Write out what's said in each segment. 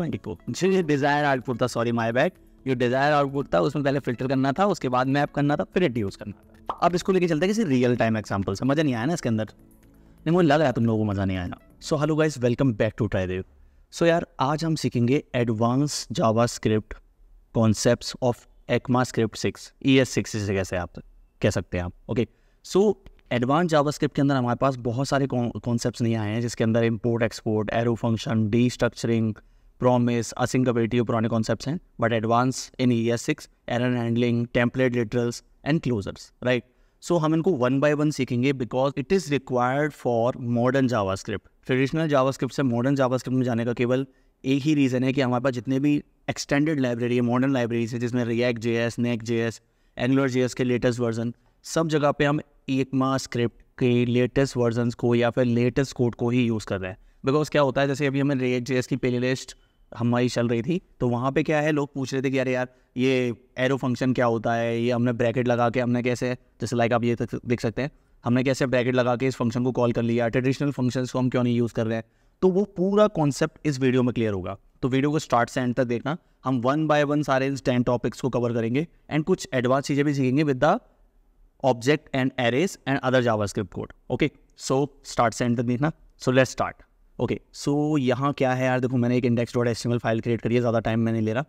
Twenty four ये desire output था sorry my bad जो डिज़ायर आउटपुट था उसमें पहले फिल्टर करना था उसके बाद मैप करना था फिर यूज़ करना था अब इसको लेके चलते हैं किसी रियल टाइम एग्जाम्पल से मज़ा नहीं आया ना इसके अंदर नहीं मुझे लग रहा है तुम लोगों को मज़ा नहीं आया so hello guys welcome back to Tridev so यार आज हम सीखेंगे advance JavaScript concept of ECMAScript six E S six से कैसे आप कह सकते हैं आप okay so advance JavaScript के अंदर हमारे पास बहुत सारे कॉन्सेप्ट नहीं आए हैं जिसके अंदर import export arrow function destructuring promise, async ability of Brownian concepts, and but advance six uh error handling, template literals, and closers, right? So हम इनको वन बाय वन सीखेंगे because it is required for modern JavaScript traditional JavaScript से modern JavaScript में जाने का केवल एक ही reason है कि हमारे पास जितने भी एक्सटेंडेड लाइब्रेरी है मॉडर्न लाइब्रेरीज है जिसमें React J S Next J S Angular J S के लेटेस्ट वर्जन सब जगह पर हम एक मा स्क्रिप्ट के लेटेस्ट वर्जन को या फिर लेटेस्ट कोड को ही यूज़ कर रहे हैं बिकॉज क्या होता है जैसे अभी हमें रिएक्ट जे एस की पेली लिस्ट हमारी चल रही थी तो वहाँ पे क्या है लोग पूछ रहे थे कि अरे यार ये एरो फंक्शन क्या होता है ये हमने ब्रैकेट लगा के हमने कैसे जैसे लाइक आप ये देख सकते हैं हमने कैसे ब्रैकेट लगा के इस फंक्शन को कॉल कर लिया ट्रेडिशनल फंक्शंस को हम क्यों नहीं यूज़ कर रहे हैं तो वो पूरा कॉन्सेप्ट इस वीडियो में क्लियर होगा तो वीडियो को स्टार्ट से एंड तक देखना हम वन बाय वन सारे इस टेन टॉपिक्स को कवर करेंगे एंड कुछ एडवांस चीज़ें भी सीखेंगे with the object and arrays and other Java code okay so start से एंड तक देखना so let start okay so यहाँ क्या है यार देखो मैंने एक index dot S file create करी है ज़्यादा टाइम मैंने ले रहा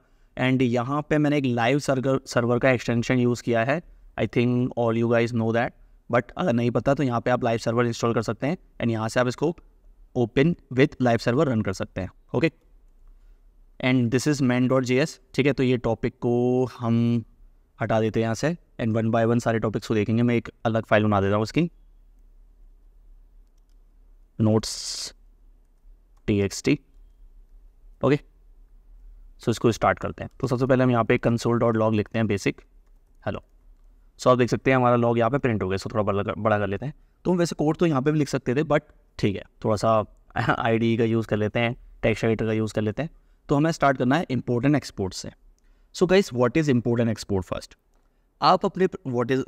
एंड यहाँ पे मैंने एक लाइव सर्वर सर्वर का एक्सटेंशन यूज़ किया है I think all you guys know that but अगर नहीं पता तो यहाँ पे आप लाइव सर्वर इंस्टॉल कर सकते हैं एंड यहाँ से आप इसको open with live server run कर सकते हैं okay and this is main dot J S ठीक है तो ये टॉपिक को हम हटा देते हैं यहाँ से एंड वन बाय वन सारे टॉपिक्स को देखेंगे मैं एक अलग फाइल बना देता हूँ उसकी notes T X T okay so इसको स्टार्ट करते हैं तो सबसे पहले हम यहाँ पे कंसोल डॉट लॉग लिखते हैं बेसिक हेलो सो आप देख सकते हैं हमारा लॉग यहाँ पे प्रिंट हो गया सो थोड़ा बड़ा बड़ा कर लेते हैं तो हम वैसे कोड तो यहाँ पे भी लिख सकते थे बट ठीक है थोड़ा सा आई का यूज़ कर लेते हैं टेक्स एडिटर का यूज़ कर लेते हैं तो हमें स्टार्ट करना है इम्पोर्टेंट एक्सपोर्ट से so guys what is important export first आप अपने वॉट इज़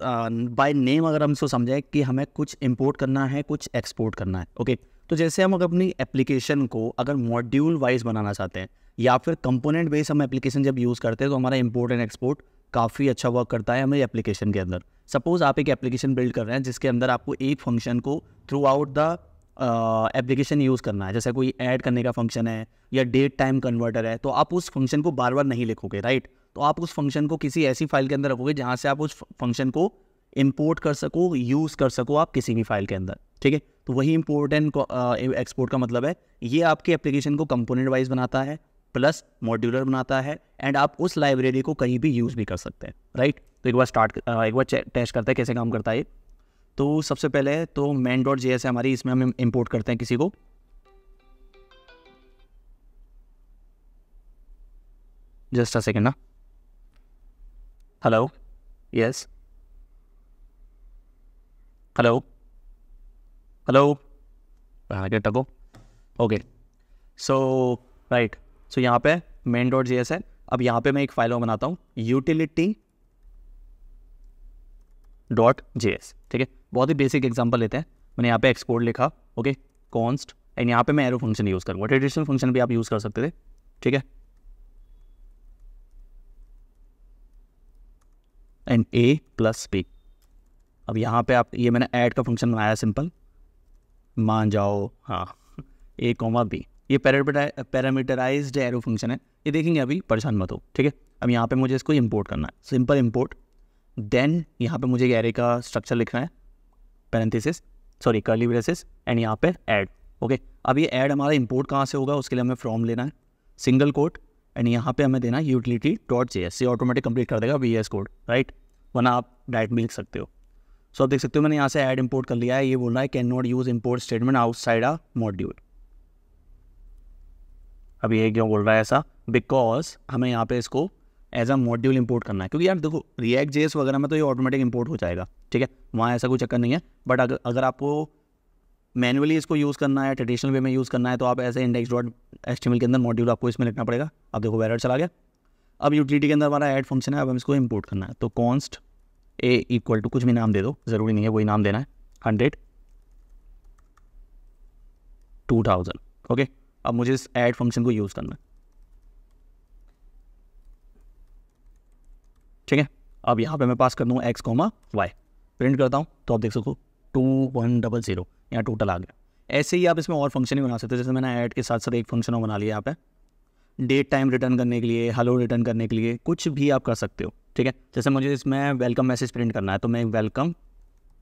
बाय नेम अगर हम इसको समझें कि हमें कुछ इंपोर्ट करना है कुछ एक्सपोर्ट करना है ओके okay? तो जैसे हम अगर अपनी एप्लीकेशन को अगर मॉड्यूल वाइज बनाना चाहते हैं या फिर कंपोनेंट बेस हम एप्लीकेशन जब यूज़ करते हैं तो हमारा इंपोर्ट एंड एक्सपोर्ट काफ़ी अच्छा वर्क करता है हमारी एप्लीकेशन के अंदर सपोज़ आप एक एप्लीकेशन बिल्ड कर रहे हैं जिसके अंदर आपको एक फंक्शन को throughout the application use करना है जैसे कोई ऐड करने का फंक्शन है या डेट टाइम कन्वर्टर है तो आप उस फंक्शन को बार बार नहीं लिखोगे राइट तो आप उस फंक्शन को किसी ऐसी फाइल के अंदर रखोगे जहाँ से आप उस फंक्शन को इम्पोर्ट कर सको यूज़ कर सको आप किसी भी फाइल के अंदर ठीक है तो वही एंड एक्सपोर्ट का मतलब है ये आपके एप्लीकेशन को कंपोनेंट वाइज बनाता है प्लस मॉड्यूलर बनाता है एंड आप उस लाइब्रेरी को कहीं भी यूज़ भी कर सकते हैं राइट तो एक बार स्टार्ट एक बार टेस्ट करते हैं कैसे काम करता है तो सबसे पहले तो मैन डॉट जे हमारी इसमें हम इम्पोर्ट करते हैं किसी को जस्ट अ सेकेंड ना हेलो यस हेलो हेलो आगे टको ओके सो राइट सो यहाँ पे मेन डॉट जी एस है अब यहाँ पे मैं एक फाइल बनाता हूँ यूटिलिटी डॉट जे एस ठीक है बहुत ही बेसिक एग्जांपल लेते हैं मैंने यहाँ पे एक्सपोर्ट लिखा ओके कॉन्स्ट एंड यहाँ पे मैं एरो फंक्शन यूज़ करूँगा ट्रेडिशनल फंक्शन भी आप यूज़ कर सकते थे ठीक है एंड ए प्लस बी अब यहाँ पे आप ये मैंने ऐड का फंक्शन बनाया सिंपल मान जाओ हाँ ए कॉमा बी ये पैरामीटराइज एरो फंक्शन है ये देखेंगे अभी परेशान मत हो ठीक है अब यहाँ पे मुझे इसको इंपोर्ट करना है सिंपल इंपोर्ट देन यहाँ पे मुझे एरे का स्ट्रक्चर लिखना है parenthesis sorry curly braces and यहाँ पे ऐड ओके अब ये ऐड हमारा इंपोर्ट कहाँ से होगा उसके लिए हमें फॉर्म लेना है सिंगल कोड एंड यहाँ पे हमें देना यूटिलिटी डॉट जे एस ये ऑटोमेटिक कंप्लीट कर देगा वी एस कोड राइट वरना आप डायरेक्ट मिल सकते हो सो आप देख सकते हो मैंने यहाँ से ऐड इंपोर्ट कर लिया है ये बोल रहा है can not use import statement outside a module अब ये क्यों बोल रहा है ऐसा बिकॉज हमें यहाँ पे इसको एज अ मॉड्यूल इंपोर्ट करना है क्योंकि यार देखो रिएक्ट जेस वगैरह में तो ये ऑटोमेटिक इंपोर्ट हो जाएगा ठीक है वहाँ ऐसा कोई चक्कर नहीं है बट अगर अगर आपको मैनुअली इसको यूज़ करना है ट्रेडिशनल वे में यूज़ करना है तो आप ऐसे इंडेक्स डॉट एस्टिमेल के अंदर मॉड्यूल आपको इसमें लिखना पड़ेगा अब देखो वैरर चला गया अब यूटिलिटी के अंदर हमारा ऐड फंक्शन है अब हम इसको इम्पोर्ट करना है तो कॉन्स्ट ए इक्वल टू कुछ भी नाम दे दो ज़रूरी नहीं है वही नाम देना है हंड्रेड टू थाउजेंड ओके अब मुझे इस ऐड फंक्शन को यूज़ करना है ठीक है अब यहाँ पे मैं पास कर दूँ एक्स कॉमा वाई प्रिंट करता हूँ तो आप देख सको टू वन डबल जीरो यहाँ टोटल आ गया ऐसे ही आप इसमें और फंक्शन भी बना सकते हो जैसे मैंने ऐड के साथ साथ एक फंक्शन और बना लिया यहाँ पे डेट टाइम रिटर्न करने के लिए हेलो रिटर्न करने के लिए कुछ भी आप कर सकते हो ठीक है जैसे मुझे इसमें वेलकम मैसेज प्रिंट करना है तो मैं वेलकम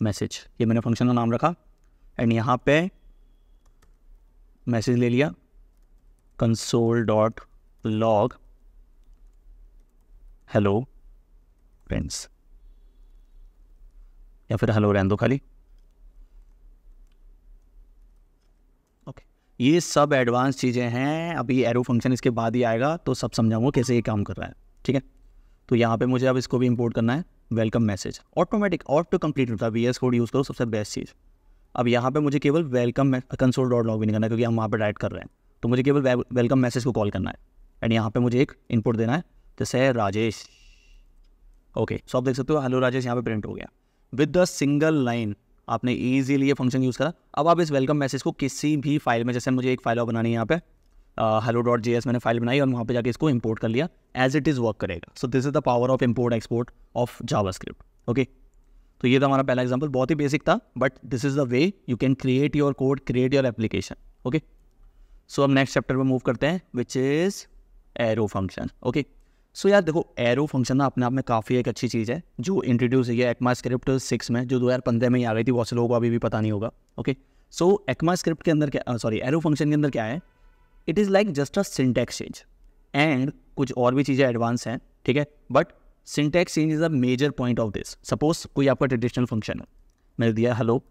मैसेज ये मैंने फंक्शन का नाम रखा एंड यहाँ पे मैसेज ले लिया console dot log hello friends या फिर हेलो रहने दो खाली ये सब एडवांस चीज़ें हैं अभी एरो फंक्शन इसके बाद ही आएगा तो सब समझाऊंगा कैसे ये काम कर रहा है ठीक है तो यहाँ पे मुझे अब इसको भी इंपोर्ट करना है welcome message automatic auto complete होता है वी एस कोड यूज़ करो सबसे बेस्ट चीज़ अब यहाँ पे मुझे केवल welcome console dot log in करना है क्योंकि हम वहाँ पर डायरेक्ट कर रहे हैं तो मुझे केवल वेलकम मैसेज को कॉल करना है एंड यहाँ पर मुझे एक इनपुट देना है जैसे राजेश ओके सो आप देख सकते हो हेलो राजेश यहाँ पर प्रिंट हो गया विद द सिंगल लाइन आपने ईजीली ये फंक्शन यूज़ करा अब आप इस वेलकम मैसेज को किसी भी फाइल में जैसे मुझे एक फाइल और बनानी है यहाँ पे हेलो डॉट जे मैंने फाइल बनाई और वहाँ पे जाके इसको इंपोर्ट कर लिया एज इट इज़ वर्क करेगा so this is the power of import export of JavaScript okay तो ये था हमारा पहला एग्जाम्पल बहुत ही बेसिक था but this is the way you can create your code create your application okay so अब नेक्स्ट चैप्टर में मूव करते हैं which is arrow function okay so so यार देखो एरो फंक्शन ना अपने आप में काफ़ी एक अच्छी चीज़ है जो इंट्रोड्यूस हुई है एक्मा स्क्रिप्ट सिक्स में जो दो हज़ार पंद्रह में ही आ गई थी बहुत से लोगों को अभी भी पता नहीं होगा ओके सो एक्मा स्क्रिप्ट के अंदर क्या सॉरी एरो फंक्शन के अंदर क्या है it is like just a syntax change and कुछ और भी चीज़ें एडवांस हैं ठीक है but syntax change is a major point of this suppose कोई आपका ट्रेडिशनल फंक्शन है मैंने दिया हेलो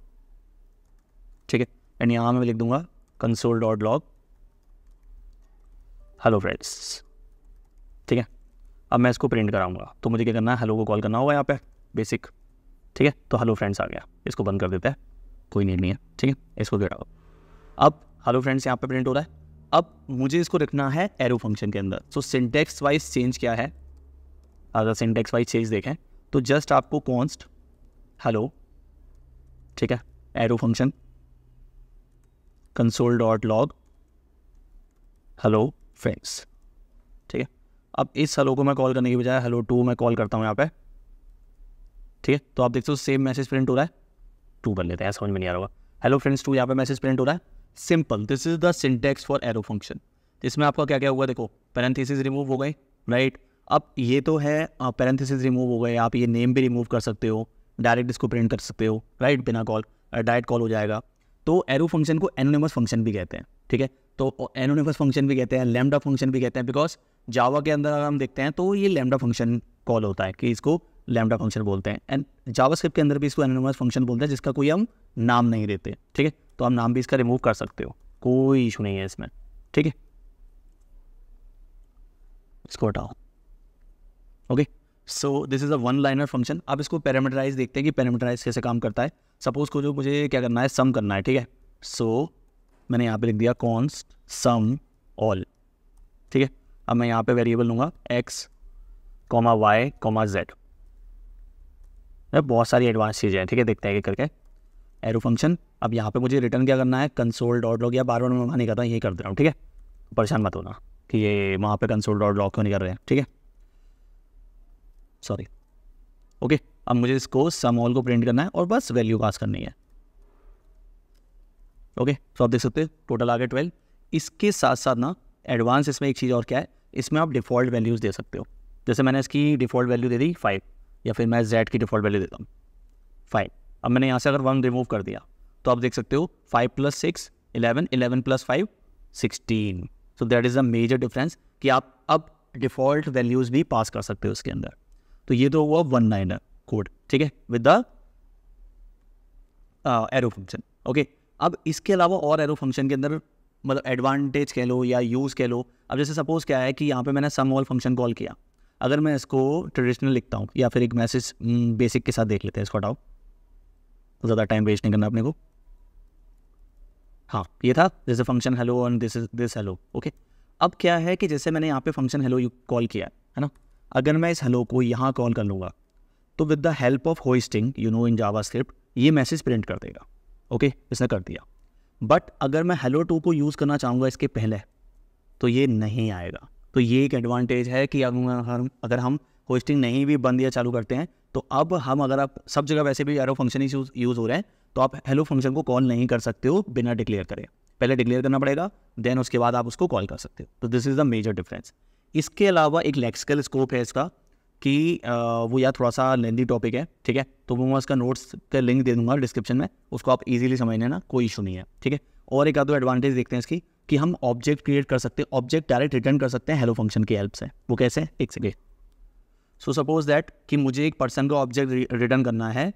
ठीक है एंड यहाँ मैं लिख दूंगा console dot log hello friends ठीक है अब मैं इसको प्रिंट कराऊंगा तो मुझे क्या करना है हेलो को कॉल करना होगा यहाँ पे बेसिक ठीक है तो हेलो फ्रेंड्स आ गया इसको बंद कर देते हैं कोई नीड नहीं है ठीक है इसको गिराओ अब हेलो फ्रेंड्स यहाँ पे प्रिंट हो रहा है अब मुझे इसको रखना है एरो फंक्शन के अंदर सो सिंटेक्स वाइज चेंज क्या है अगर सिंटेक्स वाइज चेंज देखें तो जस्ट आपको कॉन्स्ट हेलो ठीक है arrow function console dot log hello friends ठीक है अब इस हेलो को मैं कॉल करने की बजाय हेलो टू मैं कॉल करता हूँ यहाँ पे ठीक है तो आप देखते हो सेम मैसेज प्रिंट हो रहा है टू कर लेते हैं समझ में नहीं आ रहा होगा हेलो फ्रेंड्स टू यहाँ पे मैसेज प्रिंट हो रहा है simple this is the syntax for arrow function इसमें आपका क्या क्या हुआ देखो पैरेंथेसिस रिमूव हो गए राइट अब ये तो है पैरेंथेसिस रिमूव हो गए आप ये नेम भी रिमूव कर सकते हो डायरेक्ट इसको प्रिंट कर सकते हो राइट बिना कॉल डायरेक्ट कॉल हो जाएगा तो एरो फंक्शन को एनोनिमस फंक्शन भी कहते हैं ठीक है तो एनोनिमस फंक्शन भी कहते हैं लेमडा फंक्शन भी कहते हैं बिकॉज जावा के अंदर अगर हम देखते हैं तो ये लेमडा फंक्शन कॉल होता है कि इसको लेमडा फंक्शन बोलते हैं एंड जावा के अंदर भी इसको एनोनमस फंक्शन बोलते हैं जिसका कोई हम नाम नहीं देते ठीक है तो हम नाम भी इसका रिमूव कर सकते हो कोई इशू नहीं है इसमें ठीक है इसको हटाओ okay so this is a one liner function अब इसको पैरामीटराइज देखते हैं कि पैरामीटराइज कैसे काम करता है सपोज को जो मुझे क्या करना है सम करना है ठीक है सो so, मैंने यहाँ पे लिख दिया कॉन्स सम ऑल ठीक है अब मैं यहाँ पे वेरिएबल लूँगा x comma y comma z बहुत सारी एडवांस चीज़ें हैं ठीक है देखते हैं करके एरो फंक्शन अब यहाँ पे मुझे रिटर्न क्या करना है कंसोल डॉट लॉग या बार बार मैं नहीं करता यही कर दे रहा हूँ ठीक है परेशान मत होना कि ये वहाँ पे कंसोल डॉट लॉग क्यों नहीं कर रहे हैं ठीक है सॉरी ओके अब मुझे इसको समॉल को प्रिंट करना है और बस वैल्यू पास करनी है ओके सो तो आप देख सकते हो टोटल आ गया ट्वेल्व इसके साथ साथ ना एडवांस इसमें एक चीज़ और क्या है इसमें आप डिफ़ॉल्ट वैल्यूज़ दे सकते हो जैसे मैंने इसकी डिफ़ॉल्ट वैल्यू दे दी फाइव या फिर मैं जेड की डिफ़ॉल्ट वैल्यू देता हूँ फाइव अब मैंने यहाँ से अगर वन रिमूव कर दिया तो आप देख सकते हो five plus six eleven eleven plus five sixteen so that is a major difference कि आप अब डिफ़ॉल्ट वैल्यूज़ भी पास कर सकते हो उसके अंदर तो ये तो हुआ वन नाइन कोड ठीक है with the arrow function okay अब इसके अलावा और एरो फंक्शन के अंदर मतलब एडवांटेज कह लो या यूज़ कह लो अब जैसे सपोज़ क्या है कि यहाँ पे मैंने सम ऑल फंक्शन कॉल किया अगर मैं इसको ट्रेडिशनल लिखता हूँ या फिर एक मैसेज हम्म, बेसिक के साथ देख लेते हैं इसको हटाओ ज़्यादा टाइम वेस्ट नहीं करना अपने को हाँ ये था जैसे function hello and this is this hello okay अब क्या है कि जैसे मैंने यहाँ पे फंक्शन हेलो कॉल किया है ना अगर मैं इस हेलो को यहाँ कॉल कर लूँगा तो with the help of hoisting you know in JavaScript ये मैसेज प्रिंट कर देगा ओके इसने कर दिया बट अगर मैं हेलो टू को यूज़ करना चाहूँगा इसके पहले तो ये नहीं आएगा तो ये एक एडवांटेज है कि अगर हम अगर हम होस्टिंग नहीं भी बंद या चालू करते हैं तो अब हम अगर आप सब जगह वैसे भी एरो फंक्शन ही यूज़ हो रहे हैं तो आप हेलो फंक्शन को कॉल नहीं कर सकते हो बिना डिक्लेयर करें पहले डिक्लेयर करना पड़ेगा देन उसके बाद आप उसको कॉल कर सकते हो तो this is the major difference इसके अलावा एक लेक्सिकल स्कोप है इसका कि वो यार थोड़ा सा लेंदी टॉपिक है ठीक है तो मैं उसका नोट्स का लिंक दे दूंगा डिस्क्रिप्शन में उसको आप इजीली समझ लेना कोई इशू नहीं है ठीक है और एक आधो एडवांटेज देखते हैं इसकी कि हम ऑब्जेक्ट क्रिएट कर सकते हैं ऑब्जेक्ट डायरेक्ट रिटर्न कर सकते हैं हेलो फंक्शन की हेल्प से वो कैसे एक सेकेंड सो सपोज दैट कि मुझे एक पर्सन का ऑब्जेक्ट रिटर्न करना है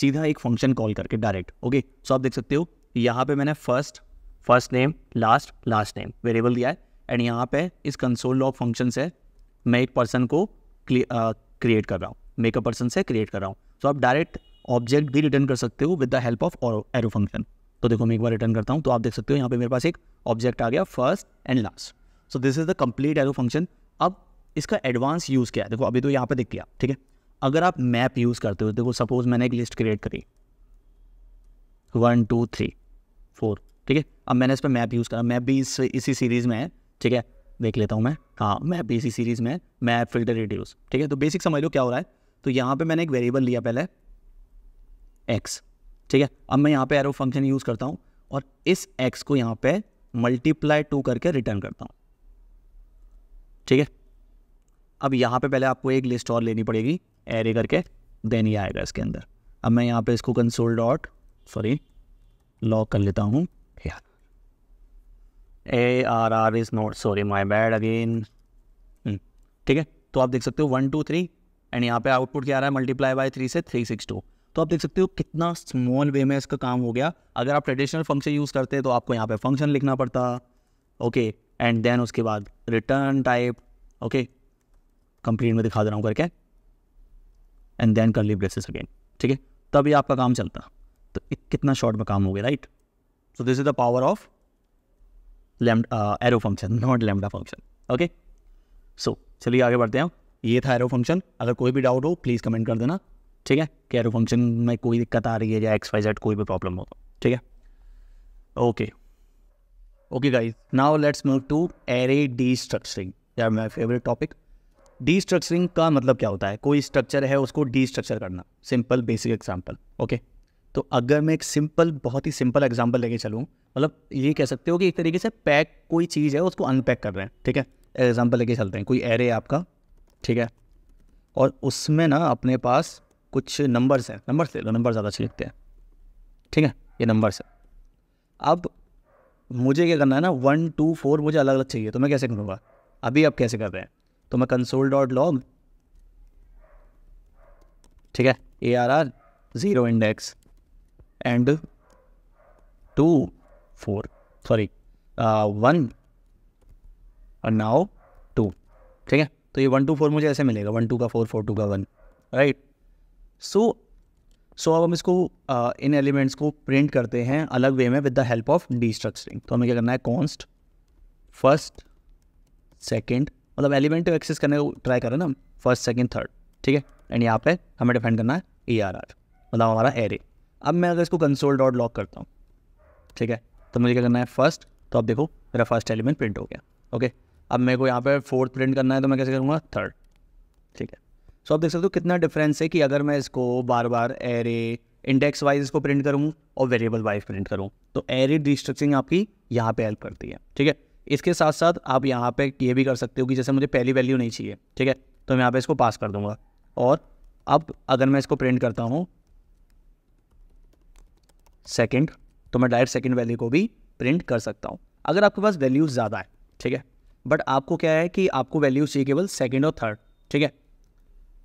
सीधा एक फंक्शन कॉल करके डायरेक्ट ओके सो आप देख सकते हो यहाँ पे मैंने first first name last last name variable दिया है एंड यहाँ पे इस कंसोल लॉग फंक्शन से मैं एक पर्सन को क्रिएट uh, कर रहा हूँ मेकअप पर्सन से क्रिएट कर रहा हूँ सो so, आप डायरेक्ट ऑब्जेक्ट भी रिटर्न कर सकते हो with the help of arrow function तो देखो मैं एक बार रिटर्न करता हूँ तो आप देख सकते हो यहाँ पे मेरे पास एक ऑब्जेक्ट आ गया first and last so this is the complete arrow function अब इसका एडवांस यूज़ क्या है देखो अभी तो यहाँ पे दिख गया ठीक है अगर आप मैप यूज़ करते हो देखो सपोज मैंने एक लिस्ट क्रिएट करी वन टू थ्री फोर ठीक है अब मैंने इस पर मैप यूज़ करा मैप भी इस इसी सीरीज़ में है ठीक है देख लेता हूँ मैं हाँ मैं बेसिक सीरीज़ में मैं फिल्टर रिड्यूस ठीक है तो बेसिक समझ लो क्या हो रहा है तो यहाँ पे मैंने एक वेरिएबल लिया पहले एक्स ठीक है अब मैं यहाँ पे एरो फंक्शन यूज़ करता हूँ और इस एक्स को यहाँ पे मल्टीप्लाई टू करके रिटर्न करता हूँ ठीक है अब यहाँ पे पहले आपको एक लिस्ट और लेनी पड़ेगी एरे करके देन ही आएगा इसके अंदर अब मैं यहाँ पे इसको कंसोल डॉट सॉरी लॉक कर लेता हूँ ARR is not sorry my bad again hmm, ठीक है तो आप देख सकते हो वन टू थ्री एंड यहाँ पे आउटपुट क्या आ रहा है मल्टीप्लाई बाय थ्री से थ्री सिक्स टू तो आप देख सकते हो कितना स्मॉल वे में इसका काम हो गया अगर आप ट्रेडिशनल फंक्शन यूज़ करते तो आपको यहाँ पे फंक्शन लिखना पड़ता ओके एंड देन उसके बाद रिटर्न टाइप ओके कंप्लीट में दिखा दे रहा हूँ करके एंड देन कर ली ब्रेसिस अगेन ठीक है तभी आपका काम चलता तो कितना शॉर्ट में काम हो गया right so this is the power of arrow function not lambda function okay so चलिए आगे बढ़ते हैं ये था एरो फंक्शन अगर कोई भी डाउट हो प्लीज़ कमेंट कर देना ठीक है कि एरो फंक्शन में कोई दिक्कत आ रही है या एक्स वाई जेड कोई भी प्रॉब्लम हो तो। ठीक है okay okay guys now let's move to array destructuring यार my favourite topic destructuring का मतलब क्या होता है कोई स्ट्रक्चर है उसको डी स्ट्रक्चर करना simple basic example okay okay? तो अगर मैं एक सिंपल बहुत ही सिंपल एग्जाम्पल लेके चलूँ मतलब ये कह सकते हो कि एक तरीके से पैक कोई चीज़ है उसको अनपैक कर रहे हैं ठीक है एग्जाम्पल लेके चलते हैं कोई एरे आपका ठीक है और उसमें ना अपने पास कुछ नंबर्स हैं नंबर्स ले लो नंबर ज़्यादा अच्छे लिखते हैं ठीक है ये नंबर्स है अब मुझे क्या करना है ना वन टू फोर मुझे अलग अलग चाहिए तो मैं कैसे करूँगा अभी आप कैसे कर रहे हैं तो मैं कंसोल डॉट लॉग ठीक है A R R zero index and two four sorry one और नाउ टू ठीक है तो ये वन टू फोर मुझे ऐसे मिलेगा वन टू का फोर फोर टू का वन राइट सो सो अब हम इसको uh, इन एलिमेंट्स को प्रिंट करते हैं अलग वे में with the help of destructuring तो हमें क्या करना है कॉन्स्ट फर्स्ट सेकेंड मतलब एलिमेंट को एक्सेस करने को ट्राई करें ना फर्स्ट सेकेंड थर्ड ठीक है एंड यहाँ पे हमें डिफेंड करना है ए आर आर मतलब हमारा एरे अब मैं अगर इसको कंसोल डॉट लॉक करता हूँ ठीक है तो मुझे क्या करना है फर्स्ट तो अब देखो मेरा फर्स्ट एलिमेंट प्रिंट हो गया ओके अब मेरे को यहाँ पर फोर्थ प्रिंट करना है तो मैं कैसे करूँगा थर्ड ठीक है सो आप देख सकते हो कितना डिफरेंस है कि अगर मैं इसको बार बार एरे इंडेक्स वाइज इसको प्रिंट करूँ और वेरिएबल वाइज प्रिंट करूँ तो एरे डिस्ट्रक्चिंग आपकी यहाँ पे हेल्प करती है ठीक है इसके साथ साथ आप यहाँ पे ये भी कर सकते हो कि जैसे मुझे पहली वैल्यू नहीं चाहिए ठीक है तो मैं यहाँ पे इसको पास कर दूंगा और अब अगर मैं इसको प्रिंट करता हूँ सेकेंड तो मैं डायरेक्ट सेकेंड वैल्यू को भी प्रिंट कर सकता हूँ अगर आपके पास वैल्यूज़ ज़्यादा है ठीक है बट आपको क्या है कि आपको वैल्यूज़ चाहिए केवल सेकेंड और थर्ड ठीक है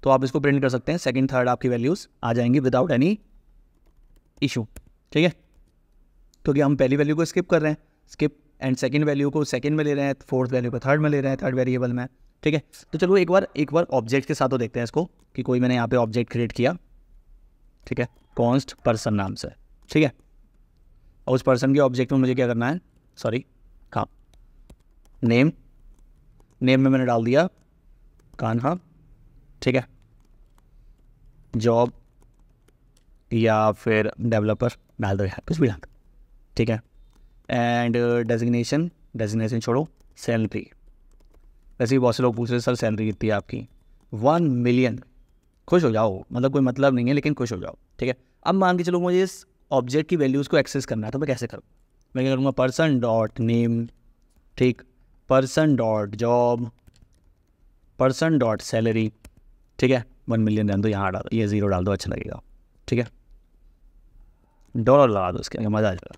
तो आप इसको प्रिंट कर सकते हैं सेकेंड थर्ड आपकी वैल्यूज़ आ जाएंगी विदाउट एनी इशू ठीक है तो क्योंकि हम पहली वैल्यू को स्किप कर रहे हैं स्किप एंड सेकेंड वैल्यू को सेकेंड में ले रहे हैं फोर्थ वैल्यू को थर्ड में ले रहे हैं थर्ड वेरिएबल में ठीक है तो चलो एक बार एक बार ऑब्जेक्ट के साथ तो देखते हैं इसको कि कोई मैंने यहाँ पे ऑब्जेक्ट क्रिएट किया ठीक है कॉन्स्ट पर्सन नाम से ठीक है और उस पर्सन के ऑब्जेक्ट में मुझे क्या करना है सॉरी कहा नेम नेम में मैंने डाल दिया कान्हा ठीक है जॉब या फिर डेवलपर डाल दो यार कुछ भी डाल ठीक है एंड डेजिग्नेशन डेजिग्नेशन छोड़ो सैलरी वैसे ही बहुत से लोग पूछ रहे सर सैलरी कितनी है आपकी वन मिलियन खुश हो जाओ मतलब कोई मतलब नहीं है लेकिन खुश हो जाओ ठीक है अब मान के चलो मुझे इस ऑब्जेक्ट की वैल्यूज़ को एक्सेस करना है तो मैं कैसे करूँ मैं क्या करूँगा पर्सन डॉट नेम ठीक person dot job person dot salary ठीक है वन मिलियन डाल दो यहाँ डाल दो ये ज़ीरो डाल दो अच्छा लगेगा ठीक है डॉलर लगा दो उसके मज़ा आ जाएगा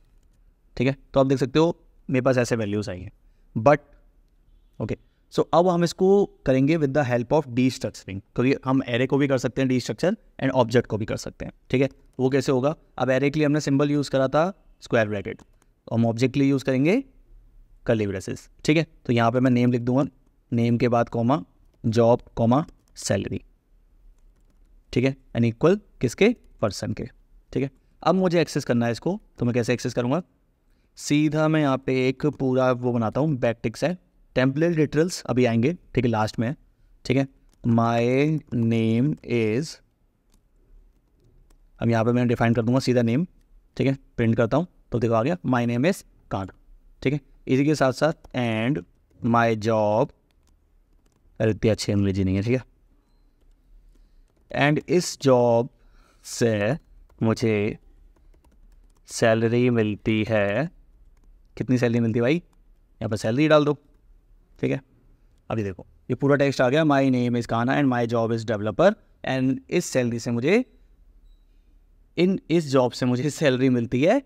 ठीक है तो आप देख सकते हो मेरे पास ऐसे वैल्यूज़ आई हैं बट ओके सो so, अब हम इसको करेंगे with the help of destructuring क्योंकि हम एरे को भी कर सकते हैं डी स्ट्रक्चर एंड ऑब्जेक्ट को भी कर सकते हैं ठीक है वो कैसे होगा अब एरे के लिए हमने सिंबल यूज़ करा था स्क्वायर ब्रैकेट तो हम ऑब्जेक्ट के लिए यूज़ करेंगे कली ब्रेसेस ठीक है तो यहाँ पे मैं नेम लिख दूंगा नेम के बाद कॉमा जॉब कॉमा सैलरी ठीक है एंड इक्वल किसके पर्सन के ठीक है अब मुझे एक्सेस करना है इसको तो मैं कैसे एक्सेस करूँगा सीधा मैं यहाँ पे एक पूरा वो बनाता हूँ टिक्स है टेम्पलेट लिटरल्स अभी आएंगे ठीक है लास्ट में ठीक है माई नेम इज़ अब यहाँ पे मैं डिफाइन कर दूंगा सीधा नेम ठीक है प्रिंट करता हूँ तो देखो आ गया माई नेम इज़ कांड ठीक है इसी के साथ साथ एंड माई जॉब अरे इतनी अच्छी अंग्रेजी नहीं है ठीक है एंड इस जॉब से मुझे सैलरी मिलती है कितनी सैलरी मिलती है भाई यहाँ पर सैलरी डाल दो ठीक है अभी देखो ये पूरा टेक्स्ट आ गया माई नेम इज़ काना and my job is developer and इस सैलरी से मुझे इन इस जॉब से मुझे सैलरी मिलती है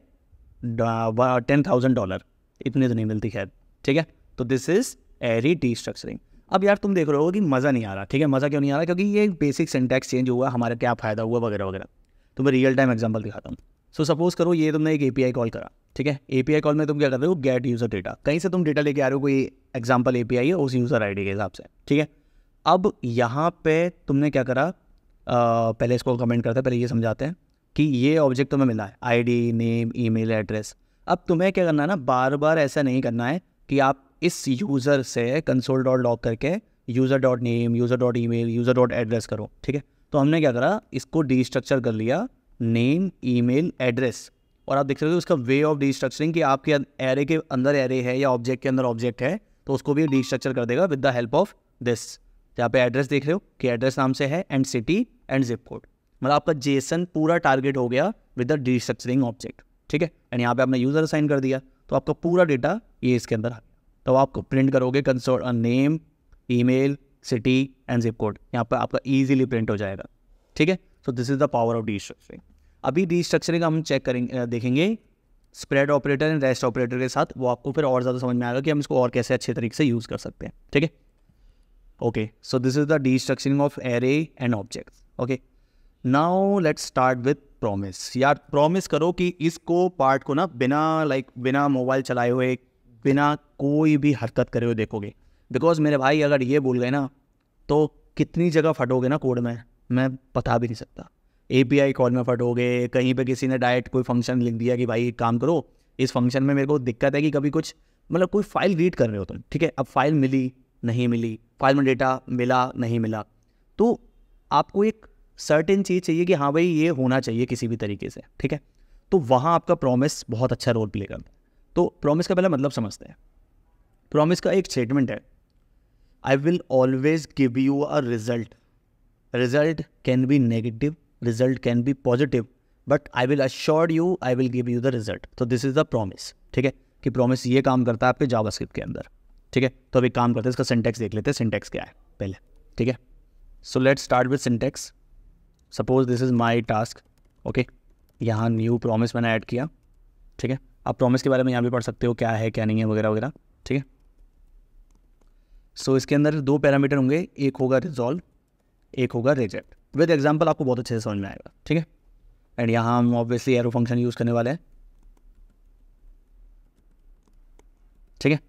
टेन थाउजेंड डॉलर इतने तो नहीं मिलती खैर ठीक है तो this is array destructuring अब यार तुम देख रहे हो कि मज़ा नहीं आ रहा ठीक है मज़ा क्यों नहीं आ रहा क्योंकि ये बेसिक सिंटैक्स चेंज हुआ हमारा क्या फ़ायदा हुआ वगैरह वगैरह तो मैं रियल टाइम एग्जाम्पल दिखाता हूँ सो सपोज़ करो ये तुमने एक ए कॉल करा ठीक है ए पी आई कॉल में तुम क्या कर रहे हो गेट यूज़र डेटा कहीं से तुम डेटा लेके आ रहे हो कोई एग्जाम्पल ए पी आई है उस यूज़र आई डी के हिसाब से ठीक है अब यहाँ पे तुमने क्या करा आ, पहले इसको कमेंट करते हैं पहले ये समझाते हैं कि ये ऑब्जेक्ट तुम्हें मिला है I D name email address अब तुम्हें क्या करना है ना बार बार ऐसा नहीं करना है कि आप इस यूज़र से कंसोल डॉट लॉक करके user dot name user dot email user dot address करो ठीक है तो हमने क्या करा इसको डिस्ट्रक्चर कर लिया नेम ई मेल एड्रेस और आप देख सकते हो उसका वे ऑफ डिस्ट्रक्चरिंग कि आपके एरे अं-, के अंदर एरे है या ऑब्जेक्ट के अंदर ऑब्जेक्ट है तो उसको भी डिस्ट्रक्चर कर देगा with the help of this जहाँ पे एड्रेस देख रहे हो कि एड्रेस नाम से है and city and zip code मतलब आपका जेसन पूरा टारगेट हो गया विद द डिस्ट्रक्चरिंग ऑब्जेक्ट ठीक है एंड यहाँ पे आपने यूज़र असाइन कर दिया तो आपका पूरा डेटा ये इसके अंदर आ तो आपको प्रिंट करोगे console name email city and zip code यहाँ पर आपका ईजिली प्रिंट हो जाएगा ठीक है so this is the power of destructuring अभी रीस्ट्रक्चरिंग हम चेक करेंगे देखेंगे spread operator and rest operator के साथ वो आपको फिर और ज़्यादा समझ में आएगा कि हम इसको और कैसे अच्छे तरीके से यूज़ कर सकते हैं ठीक है okay so this is the destructuring of array and object okay now let's start with promise यार प्रॉमिस करो कि इसको पार्ट को ना बिना लाइक like, बिना मोबाइल चलाए हुए बिना कोई भी हरकत करे हुए देखोगे बिकॉज मेरे भाई अगर ये भूल गए ना तो कितनी जगह फटोगे ना कोड में मैं बता भी नहीं सकता ए कॉल में फट हो गए कहीं पे किसी ने डायरेक्ट कोई फंक्शन लिख दिया कि भाई एक काम करो इस फंक्शन में मेरे को दिक्कत है कि कभी कुछ मतलब कोई फाइल रीड कर रहे हो तुम ठीक है अब फाइल मिली नहीं मिली फाइल में डेटा मिला नहीं मिला तो आपको एक सर्टेन चीज़ चाहिए कि हाँ भाई ये होना चाहिए किसी भी तरीके से ठीक है तो वहाँ आपका प्रॉमिस बहुत अच्छा रोल प्ले करता है तो प्रॉमिस का पहला मतलब समझते हैं प्रॉमिस का एक स्टेटमेंट है I will always give you a result result can be negative result can be positive but I will assure you I will give you the result तो दिस इज द प्रॉमिस ठीक है कि promise ये काम करता है आपके JavaScript के अंदर ठीक है तो अब एक काम करते हैं इसका सिंटेक्स देख लेते हैं सिंटेक्स क्या है पहले ठीक है so let start with syntax suppose this is my task okay यहाँ न्यू प्रॉमिस मैंने ऐड किया ठीक है आप प्रॉमिस के बारे में यहाँ भी पढ़ सकते हो क्या है क्या नहीं है वगैरह वगैरह ठीक है सो इसके अंदर दो पैरामीटर होंगे एक होगा रिजॉल्व एक होगा रिजेक्ट विद एग्जाम्पल आपको बहुत अच्छे से समझ में आएगा ठीक है एंड यहाँ हम ऑब्वियसली एरो फंक्शन यूज़ करने वाले हैं ठीक है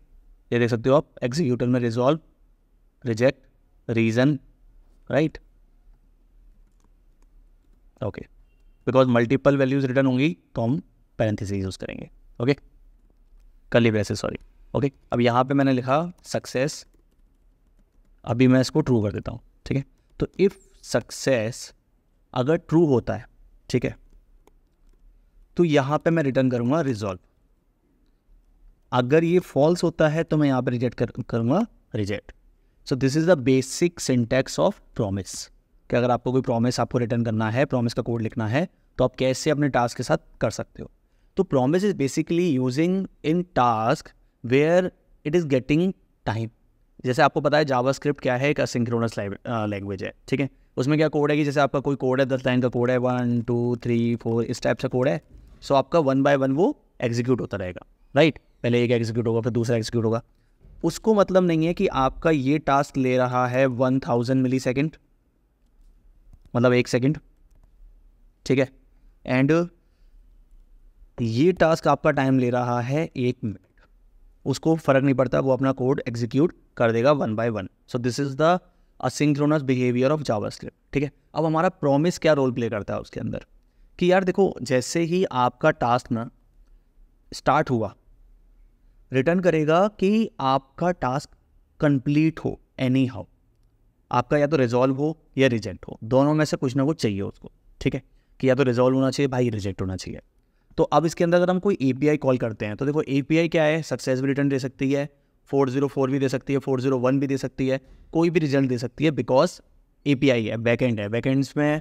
ये देख सकते हो आप एग्जीक्यूटर में resolve reject reason right okay because multiple values return होंगी तो हम पैरेंथिस यूज़ करेंगे ओके कल ही वैसे सॉरी ओके अब यहाँ पे मैंने लिखा सक्सेस अभी मैं इसको ट्रू कर देता हूँ ठीक है तो इफ़ सक्सेस अगर ट्रू होता है ठीक है तो यहां पे मैं रिटर्न करूंगा रिजॉल्व अगर ये फॉल्स होता है तो मैं यहां पे रिजेक्ट कर, reject so this is the basic syntax of promise कि अगर आपको कोई प्रॉमिस आपको रिटर्न करना है प्रॉमिस का कोड लिखना है तो आप कैसे अपने टास्क के साथ कर सकते हो तो promise is basically using in task where it is getting time जैसे आपको पता है जावा स्क्रिप्ट क्या है एक असिंक्रोनस लैंग्वेज है ठीक है उसमें क्या कोड है कि जैसे आपका कोई कोड है दस लाइन का कोड है वन टू थ्री फोर इस टाइप का कोड है सो आपका वन बाय वन वो एग्जीक्यूट होता रहेगा राइट पहले एक एग्जीक्यूट होगा फिर दूसरा एग्जीक्यूट होगा उसको मतलब नहीं है कि आपका ये टास्क ले रहा है वन थाउजेंड मिली सेकेंड मतलब एक सेकेंड ठीक है एंड ये टास्क आपका टाइम ले रहा है एक मिनट उसको फ़र्क नहीं पड़ता वो अपना कोड एग्जीक्यूट कर देगा one by one so this is the asynchronous behaviour of JavaScript ठीक है अब हमारा प्रॉमिस क्या रोल प्ले करता है उसके अंदर कि यार देखो जैसे ही आपका टास्क ना स्टार्ट हुआ रिटर्न करेगा कि आपका टास्क कंप्लीट हो एनी हाउ आपका या तो रिजॉल्व हो या रिजेक्ट हो दोनों में से कुछ ना कुछ चाहिए उसको ठीक है कि या तो रिजॉल्व होना चाहिए भाई रिजेक्ट होना चाहिए तो अब इसके अंदर अगर हम कोई ए कॉल करते हैं तो देखो ए क्या है सक्सेसफुल रिटर्न दे सकती है फोर जीरो फोर भी दे सकती है फोर जीरो वन भी दे सकती है कोई भी रिजल्ट दे सकती है बिकॉज ए पी आई है बैकेंड है बैकेंड्स में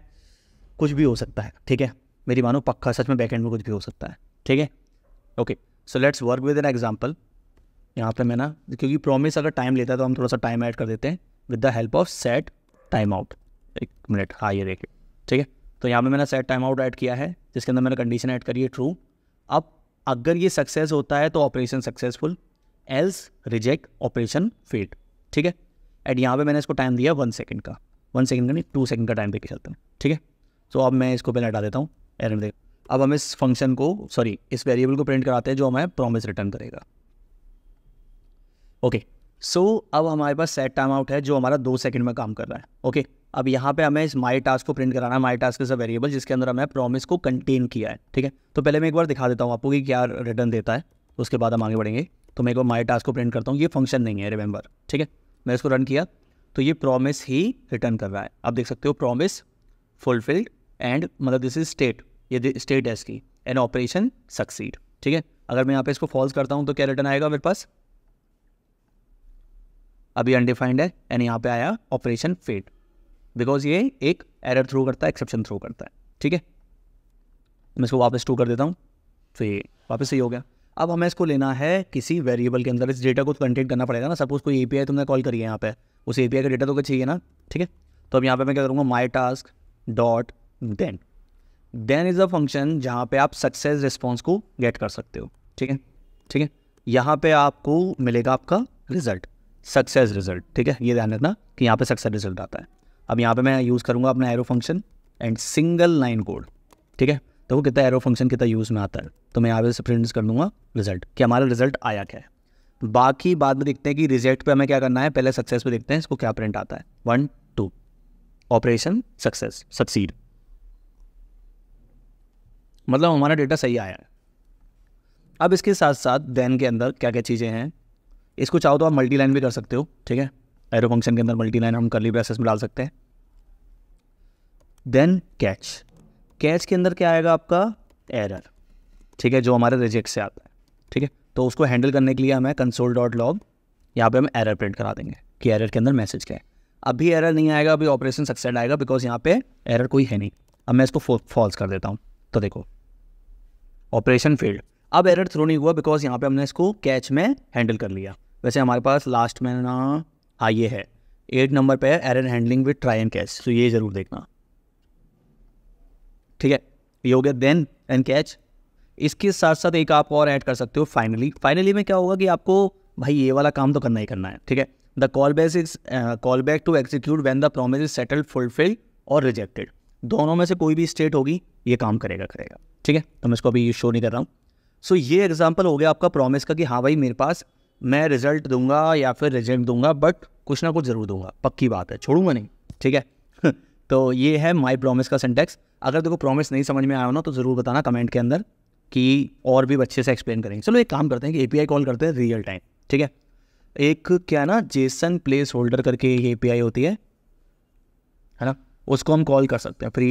कुछ भी हो सकता है ठीक है मेरी मानो पक्का सच में बैकेंड में कुछ भी हो सकता है ठीक है okay so let's work with an example यहाँ पे मैं ना क्योंकि प्रॉमिस अगर टाइम लेता है तो हम थोड़ा सा टाइम ऐड कर देते हैं with the help of set time out एक मिनट हाँ ये देखिए ठीक है तो यहाँ पे मैंने सेट टाइम आउट ऐड किया है जिसके अंदर मैंने कंडीशन ऐड करी है ट्रू अब अगर ये सक्सेस होता है तो operation successful else reject operation failed ठीक है एंड यहाँ पे मैंने इसको टाइम दिया वन सेकंड का वन सेकंड का नहीं टू सेकंड का टाइम देखे चलता हूँ ठीक है सो अब मैं इसको पहले हटा देता हूँ एरर देख अब हम इस फंक्शन को सॉरी इस वेरिएबल को प्रिंट कराते हैं जो हमें प्रॉमिस रिटर्न करेगा ओके सो अब हमारे पास सेट टाइम आउट है जो हमारा दो सेकंड में काम कर रहा है ओके अब यहाँ पे हमें इस माई टास्क को प्रिंट कराना है my task is a variable जिसके अंदर हमें प्रॉमिस को कंटेन किया है ठीक है तो पहले मैं एक बार दिखा देता हूँ आपको कि क्या रिटर्न देता है उसके बाद हम आगे बढ़ेंगे तो मैं एक बार माई टास्क को प्रिंट करता हूँ ये फंक्शन नहीं है रिमेंबर ठीक है मैं इसको रन किया तो ये प्रॉमिस ही रिटर्न कर रहा है आप देख सकते हो प्रॉमिस फुलफिल्ड एंड मतलब दिस इज स्टेट ये स्टेट एस की एन ऑपरेशन सक्सीड ठीक है अगर मैं यहाँ पे इसको फॉल्स करता हूँ तो क्या रिटर्न आएगा मेरे पास अभी अनडिफाइंड है एंड यहाँ पे आया ऑपरेशन फेड बिकॉज ये एक एरर थ्रो करता है एक्सेप्शन थ्रो करता है ठीक है मैं इसको वापस टू कर देता हूँ तो ये वापस सही हो गया अब हमें इसको लेना है किसी वेरिएबल के अंदर इस डेटा को कंटेंट करना पड़ेगा ना सपोज कोई ए तुमने कॉल करी है यहाँ पे उस ए का डेटा तो चाहिए ना ठीक है तो अब यहाँ पे मैं क्या करूँगा my task dot then then is a function जहाँ पे आप सक्सेस रिस्पॉन्स को गेट कर सकते हो ठीक है ठीक है यहाँ पे आपको मिलेगा आपका रिजल्ट सक्सेस रिजल्ट ठीक है ये ध्यान रखना कि यहाँ पे सक्सेस रिजल्ट आता है अब यहाँ पे मैं यूज़ करूँगा अपना arrow function and single line code ठीक है तो वो कितना एरो फंक्शन कितना यूज़ में आता है तो मैं यहाँ से प्रिंट कर लूँगा रिजल्ट कि हमारा रिजल्ट आया क्या है बाकी बाद में देखते हैं कि रिजल्ट पे हमें क्या करना है पहले सक्सेस पे देखते हैं इसको क्या प्रिंट आता है one two operation success succeed मतलब हमारा डेटा सही आया है अब इसके साथ साथ देन के अंदर क्या क्या चीज़ें हैं इसको चाहो तो आप मल्टी लाइन भी कर सकते हो ठीक है एरो फंक्शन के अंदर मल्टी लाइन हम करली प्रोसेस में डाल सकते हैं देन कैच कैच के अंदर क्या आएगा आपका एरर ठीक है जो हमारे रिजेक्ट से आता है ठीक है तो उसको हैंडल करने के लिए हमें कंसोल डॉट लॉग यहाँ पे हम एरर प्रिंट करा देंगे कि एरर के अंदर मैसेज क्या है अभी एरर नहीं आएगा अभी ऑपरेशन सक्सेस आएगा बिकॉज यहाँ पे एरर कोई है नहीं अब मैं इसको फॉल्स कर देता हूँ तो देखो ऑपरेशन फील्ड अब एरर थ्रो नहीं हुआ बिकॉज यहाँ पे हमने इसको कैच में हैंडल कर लिया वैसे हमारे पास लास्ट में ना हाँ ये है एट नंबर पे error handling with try and catch तो ये ज़रूर देखना ठीक है ये हो गया देन एंड कैच इसके साथ साथ एक आप और ऐड कर सकते हो फाइनली फाइनली में क्या होगा कि आपको भाई ये वाला काम तो करना ही करना है ठीक है the callback is callback to execute when the promise is settled fulfilled और रिजेक्टेड दोनों में से कोई भी स्टेट होगी ये काम करेगा करेगा ठीक है तो मैं इसको अभी शो नहीं कर रहा हूँ सो so, ये एग्जाम्पल हो गया आपका प्रॉमिस का कि हाँ भाई मेरे पास मैं रिजल्ट दूंगा या फिर रिजेक्ट दूंगा बट कुछ ना कुछ ज़रूर दूंगा पक्की बात है छोड़ूंगा नहीं ठीक है तो ये है माई प्रोमिस का सिंटेक्स अगर देखो प्रोमिस नहीं समझ में आया हो ना तो ज़रूर बताना कमेंट के अंदर कि और भी अच्छे से एक्सप्लेन करेंगे चलो एक काम करते हैं कि ए कॉल करते हैं रियल टाइम ठीक है एक क्या ना जेसन प्लेस होल्डर करके ये ए होती है है ना उसको हम कॉल कर सकते हैं फ्री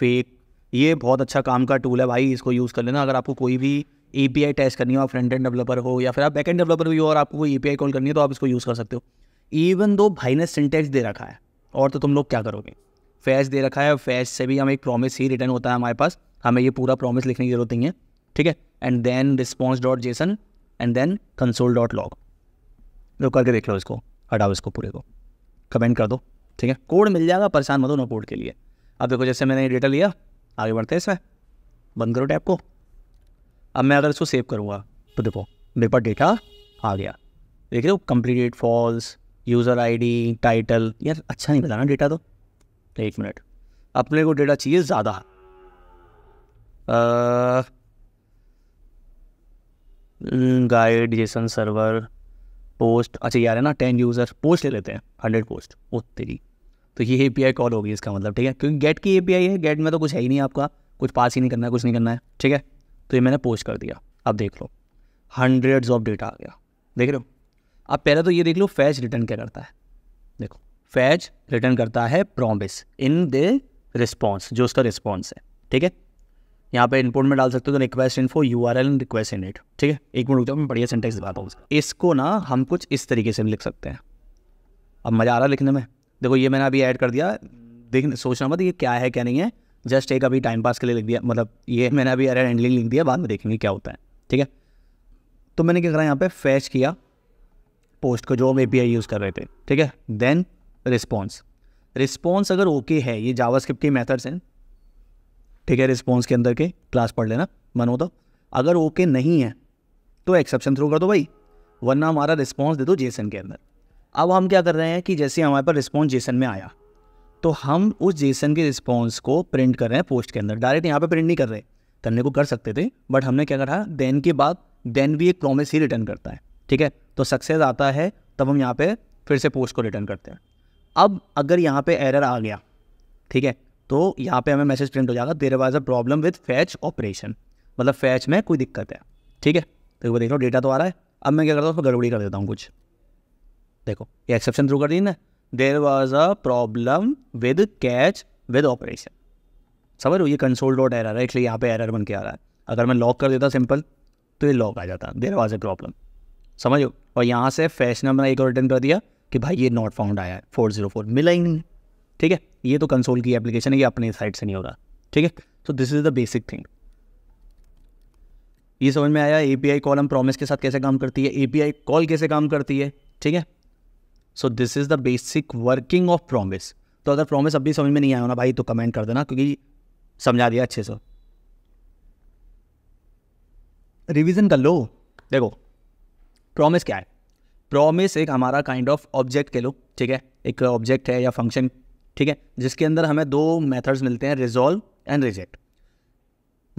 फेक ये बहुत अच्छा काम का टूल है भाई इसको यूज़ कर लेना अगर आपको कोई भी ए पी आई टेस्ट करनी हो आप फ्रंट एंड डेवलपर हो या फिर आप बैक एंड डेवलपर भी हो और आपको कोई ए पी आई कॉल करनी है तो आप इसको यूज़ कर सकते हो इवन दो भाई ने सिंटेक्स दे रखा है और तो तुम लोग क्या करोगे फैज दे रखा है फैज से भी हमें एक प्रॉमिस ही रिटर्न होता है हमारे पास हमें ये पूरा प्रॉमिस लिखने की जरूरत नहीं है ठीक है and then response dot JSON and then console dot log जो करके देख लो इसको हटाओ इसको पूरे को कमेंट कर दो ठीक है कोड मिल जाएगा परेशान मत हो नो कोड के लिए अब देखो जैसे मैंने ये डेटा लिया आगे बढ़ते हैं इसमें बंद करो टैप को अब मैं अगर इसको सेव करूँगा तो देखो मेरे पास डेटा आ गया देख रहे हो completed false user ID title यार अच्छा नहीं बताना डेटा तो एक मिनट अपने को डेटा चाहिए ज़्यादा गाइड जेसन सर्वर पोस्ट अच्छा यार है ना टेन यूज़र पोस्ट ले लेते हैं हंड्रेड पोस्ट ओ तेरी तो ये ए कॉल होगी इसका मतलब ठीक है क्योंकि गेट की ए है गेट में तो कुछ है ही नहीं आपका कुछ पास ही नहीं करना है कुछ नहीं करना है ठीक है तो ये मैंने पोस्ट कर दिया अब देख लो हंड्रेड्स ऑफ डेटा आ गया देख रहे हो अब पहले तो ये देख लो फैच रिटर्न क्या करता है देखो फैज रिटर्न करता है प्रॉमिस इन द रिस्पॉन्स जो उसका रिस्पॉन्स है ठीक है यहाँ पे इनपुट में डाल सकते हो तो request info U R L and request in it ठीक है एक मिनट रुकता जाओ मैं बढ़िया सेंटेक्स दिखाता हूँ इसको ना हम कुछ इस तरीके से लिख सकते हैं अब मज़ा आ रहा लिखने में देखो ये मैंने अभी ऐड कर दिया देख सोचना मत ये क्या है क्या नहीं है जस्ट एक अभी टाइम पास के लिए लिख दिया मतलब ये मैंने अभी एरर हैंडलिंग लिख दिया बाद में देखेंगे क्या होता है ठीक है तो मैंने क्या करा यहाँ पे फैच किया पोस्ट को जो हम ए यूज़ कर रहे थे ठीक है देन रिस्पॉन्स रिस्पॉन्स अगर ओके okay है ये जावास्क्रिप्ट के मेथड्स हैं ठीक है रिस्पॉन्स के अंदर के क्लास पढ़ लेना मन हो तो अगर ओके okay नहीं है तो एक्सेप्शन थ्रू कर दो भाई वरना हमारा रिस्पॉन्स दे दो जेसन के अंदर अब हम क्या कर रहे हैं कि जैसे हमारे पास रिस्पॉन्स जेसन में आया तो हम उस जेसन के रिस्पॉन्स को प्रिंट कर रहे हैं पोस्ट के अंदर डायरेक्ट यहाँ पर प्रिंट नहीं कर रहे करने को कर सकते थे बट हमने क्या करा देन के बाद देन भी एक प्रॉमिस ही रिटर्न करता है ठीक है तो सक्सेस आता है तब हम यहाँ पे फिर से पोस्ट को रिटर्न करते हैं अब अगर यहाँ पे एरर आ गया ठीक है तो यहाँ पे हमें मैसेज प्रिंट हो जाएगा there was a problem with fetch operation मतलब फैच में कोई दिक्कत है ठीक है तो वो देख लो डेटा तो आ रहा है अब मैं क्या करता हूँ उसको गड़बड़ी कर देता हूँ कुछ देखो ये एक्सेप्शन थ्रू कर दी ना there was a problem with catch with operation समझ लो ये कंसोल डॉट एरर है इसलिए यहाँ पे एरर बन के आ रहा है अगर मैं लॉक कर देता सिंपल तो ये लॉक आ जाता देर वॉज अ प्रॉब्लम समझो और यहाँ से फैच ने अपना एक और रिटर्न कर दिया कि भाई ये नॉट फाउंड आया है फोर जीरो फोर मिला ही नहीं ठीक है ये तो कंसोल की एप्लीकेशन है ये अपने साइड से नहीं हो रहा ठीक है so this is the basic thing ये समझ में आया ए पी कॉल हम प्रोमिस के साथ कैसे काम करती है ए पी आई कॉल कैसे काम करती है ठीक है so this is the basic working of promise तो अगर प्रोमिस अभी समझ में नहीं आया होना भाई तो कमेंट कर देना क्योंकि समझा दिया अच्छे से रिविजन कर लो देखो प्रोमिस क्या है प्रॉमिस एक हमारा काइंड ऑफ ऑब्जेक्ट कह लो ठीक है एक ऑब्जेक्ट है या फंक्शन ठीक है जिसके अंदर हमें दो मेथड्स मिलते हैं रिजॉल्व एंड रिजेक्ट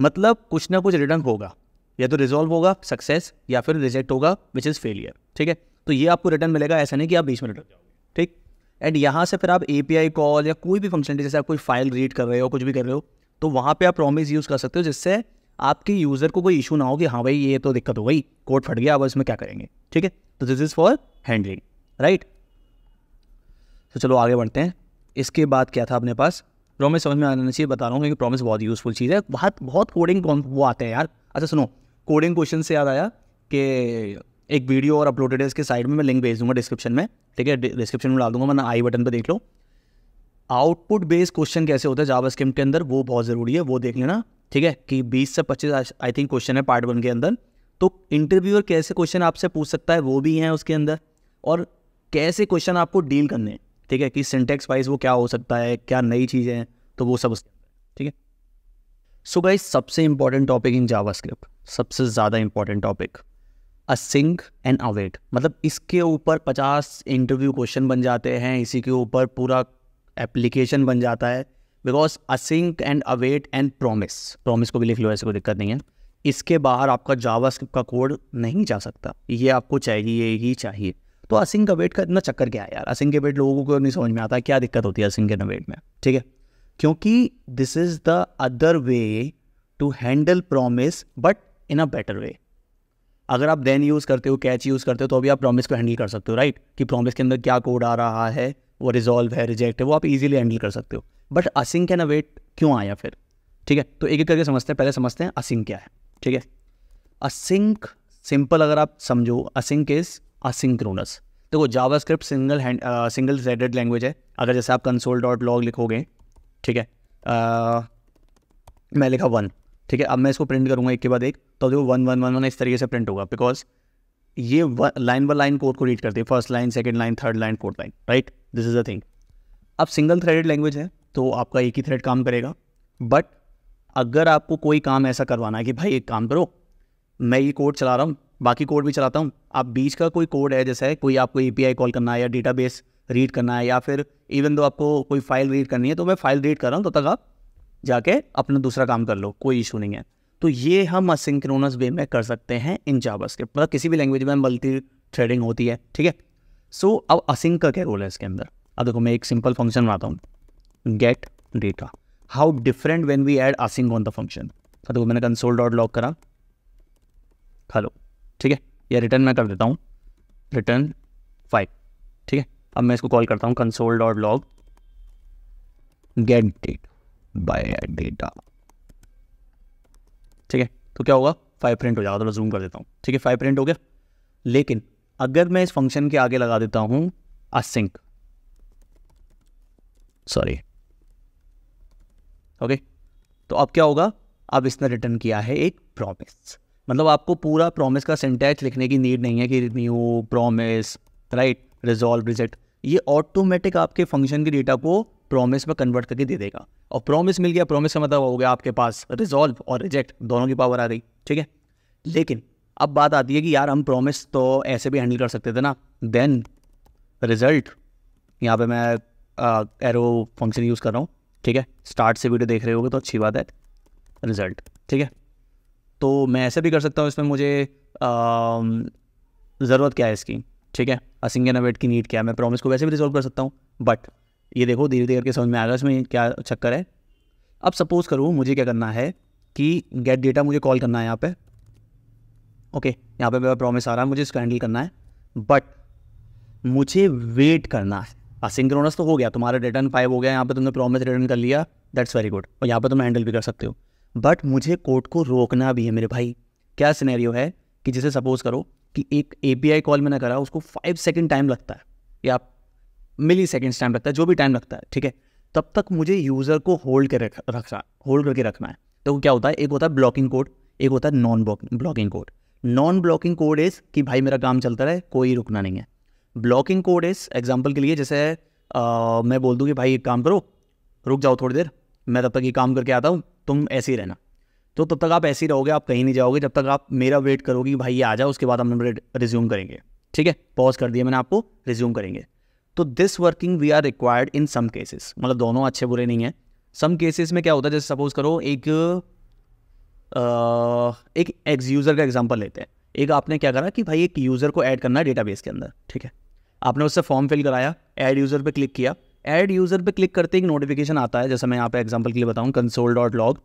मतलब कुछ ना कुछ रिटर्न होगा या तो रिजॉल्व होगा सक्सेस या फिर रिजेक्ट होगा विच इज़ फेलियर ठीक है तो ये आपको रिटर्न मिलेगा ऐसा नहीं कि आप बीच में रिटर्न जाओगे ठीक एंड यहाँ से फिर आप ए कॉल या कोई भी फंक्शन जैसे आप कोई फाइल रीड कर रहे हो कुछ भी कर रहे हो तो वहाँ पर आप प्रॉमिस यूज़ कर सकते हो जिससे आपके यूज़र को कोई इशू ना हो कि हाँ भाई ये तो दिक्कत हो गई कोड फट गया अब इसमें क्या करेंगे ठीक है तो this is for handling right तो चलो आगे बढ़ते हैं इसके बाद क्या था अपने पास प्रॉमिस समझ में आना चाहिए बता रहा हूँ क्योंकि प्रॉमिस बहुत यूज़फुल चीज़ है बहुत बहुत कोडिंग वो आते हैं यार अच्छा सुनो कोडिंग क्वेश्चन से याद आया कि एक वीडियो और अपलोडेड है इसके साइड में मैं लिंक भेज दूंगा डिस्क्रिप्शन में ठीक है डिस्क्रिप्शन में डाल दूंगा मैंने आई बटन पर देख लो आउटपुट बेस्ड क्वेश्चन कैसे होता है जावा स्किम के अंदर वो बहुत ज़रूरी है वो देख लेना ठीक है कि 20 से 25 आई थिंक क्वेश्चन है पार्ट वन के अंदर तो इंटरव्यूअर कैसे क्वेश्चन आपसे पूछ सकता है वो भी हैं उसके अंदर और कैसे क्वेश्चन आपको डील करने हैं ठीक है कि सिंटेक्स वाइज वो क्या हो सकता है क्या नई चीज़ें हैं तो वो सब उसके अंदर ठीक है सो गाइज सबसे इंपॉर्टेंट टॉपिक इन जावा सबसे ज़्यादा important topic async and await मतलब इसके ऊपर पचास इंटरव्यू क्वेश्चन बन जाते हैं इसी के ऊपर पूरा एप्लीकेशन बन जाता है because async and await and promise promise को भी लिख लो ऐसे कोई दिक्कत नहीं है इसके बाहर आपका जावा का कोड नहीं जा सकता ये आपको चाहिए ही चाहिए तो असिंक अवेट का इतना चक्कर क्या है यार असिंक अवेट लोगों को नहीं समझ में आता क्या दिक्कत होती है असिंक एंड अवेट में ठीक है क्योंकि this is the other way to handle promise but in a better way अगर आप देन यूज़ करते हो कैच यूज़ करते हो तो अभी आप प्रॉमिस को हैंडल कर सकते हो राइट कि प्रॉमिस के अंदर क्या कोड आ रहा है वो रिजॉल्व है रिजेक्ट है वो आप इजीली हैंडल कर सकते हो बट असिंक कैन अवेट क्यों आया फिर ठीक है तो एक एक करके समझते हैं पहले समझते हैं असिंक क्या है ठीक है असिंक सिंपल अगर आप समझो असिंक इज असिंक्रोनस देखो JavaScript single hand single threaded language है अगर जैसे आप कंसोल डॉट लॉग लिखोगे ठीक है मैं लिखा वन ठीक है अब मैं इसको प्रिंट करूंगा एक के बाद एक तो देखो वन वन वन वन इस तरीके से प्रिंट होगा बिकॉज ये लाइन बाय लाइन कोड को रीड करती है first line second line third line fourth line right this is a thing अब सिंगल थ्रेडेड लैंग्वेज है तो आपका एक ही थ्रेड काम करेगा बट अगर आपको कोई काम ऐसा करवाना है कि भाई एक काम करो मैं ये कोड चला रहा हूँ बाकी कोड भी चलाता हूँ आप बीच का कोई कोड है जैसे कोई आपको ए कॉल करना है या डेटा रीड करना है या फिर इवन दो आपको कोई फाइल रीड करनी है तो मैं फाइल रीड कर रहा हूँ तो तब तो तक आप जाके अपना दूसरा काम कर लो कोई इशू नहीं है तो ये हम असिंक्रोनस वे में कर सकते हैं इन के मतलब किसी भी लैंग्वेज में मल्टी थ्रेडिंग होती है ठीक है सो अब असिंक का क्या रोल है इसके अंदर अब देखो मैं एक सिंपल फंक्शन बनाता हूँ get data how different when we add async on the function अब देखो मैंने कंसोल डॉट लॉक करा हेलो ठीक है या रिटर्न मैं कर देता हूँ रिटर्न फाइव ठीक है अब मैं इसको कॉल करता हूँ console dot log get data by data ठीक है तो क्या होगा फाइव प्रिंट हो जाएगा थोड़ा तो जूम कर देता हूँ ठीक है फाइव प्रिंट हो गया लेकिन अगर मैं इस फंक्शन के आगे लगा देता हूँ असिंक सॉरी ओके तो अब क्या होगा अब इसने रिटर्न किया है एक प्रॉमिस मतलब आपको पूरा प्रॉमिस का सिंटैक्स लिखने की नीड नहीं है कि new promise right resolve reject ये ऑटोमेटिक आपके फंक्शन के डेटा को प्रॉमिस में कन्वर्ट करके दे देगा और प्रॉमिस मिल गया प्रॉमिस का मतलब हो गया आपके पास रिजॉल्व और रिजेक्ट दोनों की पावर आ गई ठीक है लेकिन अब बात आती है कि यार हम प्रॉमिस तो ऐसे भी हैंडल कर सकते थे ना देन रिजल्ट यहाँ पे मैं एरो फंक्शन यूज़ कर रहा हूँ ठीक है स्टार्ट से वीडियो देख रहे होगे तो अच्छी बात है रिजल्ट ठीक है तो मैं ऐसे भी कर सकता हूँ इसमें मुझे ज़रूरत क्या है इसकी ठीक है असिंगना अवेट की नीड क्या है मैं प्रॉमिस को वैसे भी रिजॉल्व कर सकता हूँ बट ये देखो धीरे धीरे करके समझ में आ गया इसमें क्या चक्कर है अब सपोज़ करूँ मुझे क्या करना है कि गेट डेटा मुझे कॉल करना है यहाँ पर ओके यहाँ पर मेरा प्रॉमिस आ रहा है मुझे इसको हैंडल करना है बट मुझे वेट करना है असिंक्रोनस तो हो गया तुम्हारा रिटर्न फाइव हो गया यहाँ पे तुमने प्रॉमिस रिटर्न कर लिया दैट्स वेरी गुड और यहाँ पे तुम हैंडल भी कर सकते हो बट मुझे कोर्ट को रोकना भी है मेरे भाई क्या सिनेरियो है कि जैसे सपोज़ करो कि एक ए कॉल मैंने करा उसको फाइव सेकेंड टाइम लगता है या मिली सेकेंड्स टाइम लगता है जो भी टाइम लगता है ठीक है तब तक मुझे यूज़र को होल्ड कर रखना होल्ड करके रखना है तो क्या होता है एक होता है ब्लॉकिंग कोड एक होता है non blocking code non blocking code is कि भाई मेरा काम चलता रहे कोई रुकना नहीं है ब्लॉकिंग कोड इज़ एग्जाम्पल के लिए जैसे आ, मैं बोल दूँ कि भाई एक काम करो रुक जाओ थोड़ी देर मैं तब तक ये काम करके आता हूँ तुम ऐसे ही रहना तो तब तक आप ऐसे ही रहोगे आप कहीं नहीं जाओगे जब तक आप मेरा वेट करोगे कि भाई ये आ जाओ उसके बाद हम नंबर रिज्यूम करेंगे ठीक है पॉज कर दिया मैंने आपको रिज्यूम करेंगे तो this working we are required in some cases मतलब दोनों अच्छे बुरे नहीं हैं सम केसेस में क्या होता है जैसे सपोज करो एक आ, एक एक्स यूज़र का एग्जांपल लेते हैं एक आपने क्या करा कि भाई एक यूज़र को ऐड करना है डेटाबेस के अंदर ठीक है आपने उससे फॉर्म फिल कराया ऐड यूज़र पे क्लिक किया ऐड यूज़र पे क्लिक करते ही नोटिफिकेशन आता है जैसे मैं यहाँ पे एग्जांपल के लिए बताऊँ console dot log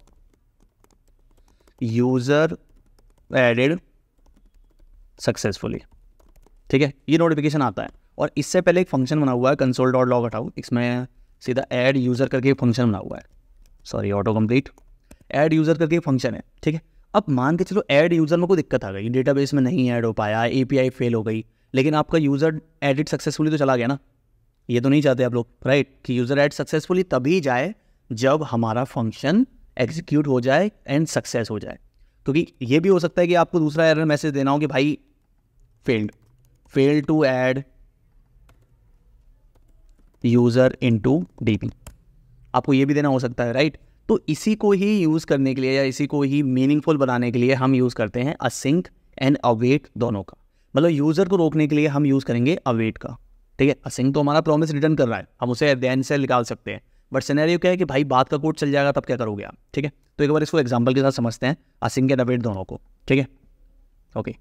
user added successfully ठीक है ये नोटिफिकेशन आता है और इससे पहले एक फंक्शन बना हुआ है कंसोल डॉट लॉग हटाओ इसमें सीधा एड यूज़र करके एक फंक्शन बना हुआ है sorry auto complete add user करके एक फंक्शन है ठीक है अब मान के चलो एड यूज़र में कोई दिक्कत आ गई डेटाबेस में नहीं ऐड हो पाया ए फेल हो गई लेकिन आपका यूज़र एडिट सक्सेसफुली तो चला गया ना ये तो नहीं चाहते आप लोग राइट कि यूज़र एड सक्सेसफुली तभी जाए जब हमारा फंक्शन एग्जीक्यूट हो जाए एंड सक्सेस हो जाए क्योंकि ये भी हो सकता है कि आपको दूसरा एरर मैसेज देना हो कि भाई failed fail to add user into आपको ये भी देना हो सकता है राइट तो इसी को ही यूज़ करने के लिए या इसी को ही मीनिंगफुल बनाने के लिए हम यूज़ करते हैं असिंक एंड अवेट दोनों का मतलब यूज़र को रोकने के लिए हम यूज़ करेंगे अवेट का ठीक है असिंक तो हमारा प्रॉमिस रिटर्न कर रहा है हम उसे अध्ययन से निकाल सकते हैं बट सिनेरियो क्या है कि भाई बात का कोर्ट चल जाएगा तब क्या करोगे आप ठीक है तो एक बार इसको एग्जाम्पल के साथ समझते हैं असिंग एंड अवेट दोनों को ठीक है ओके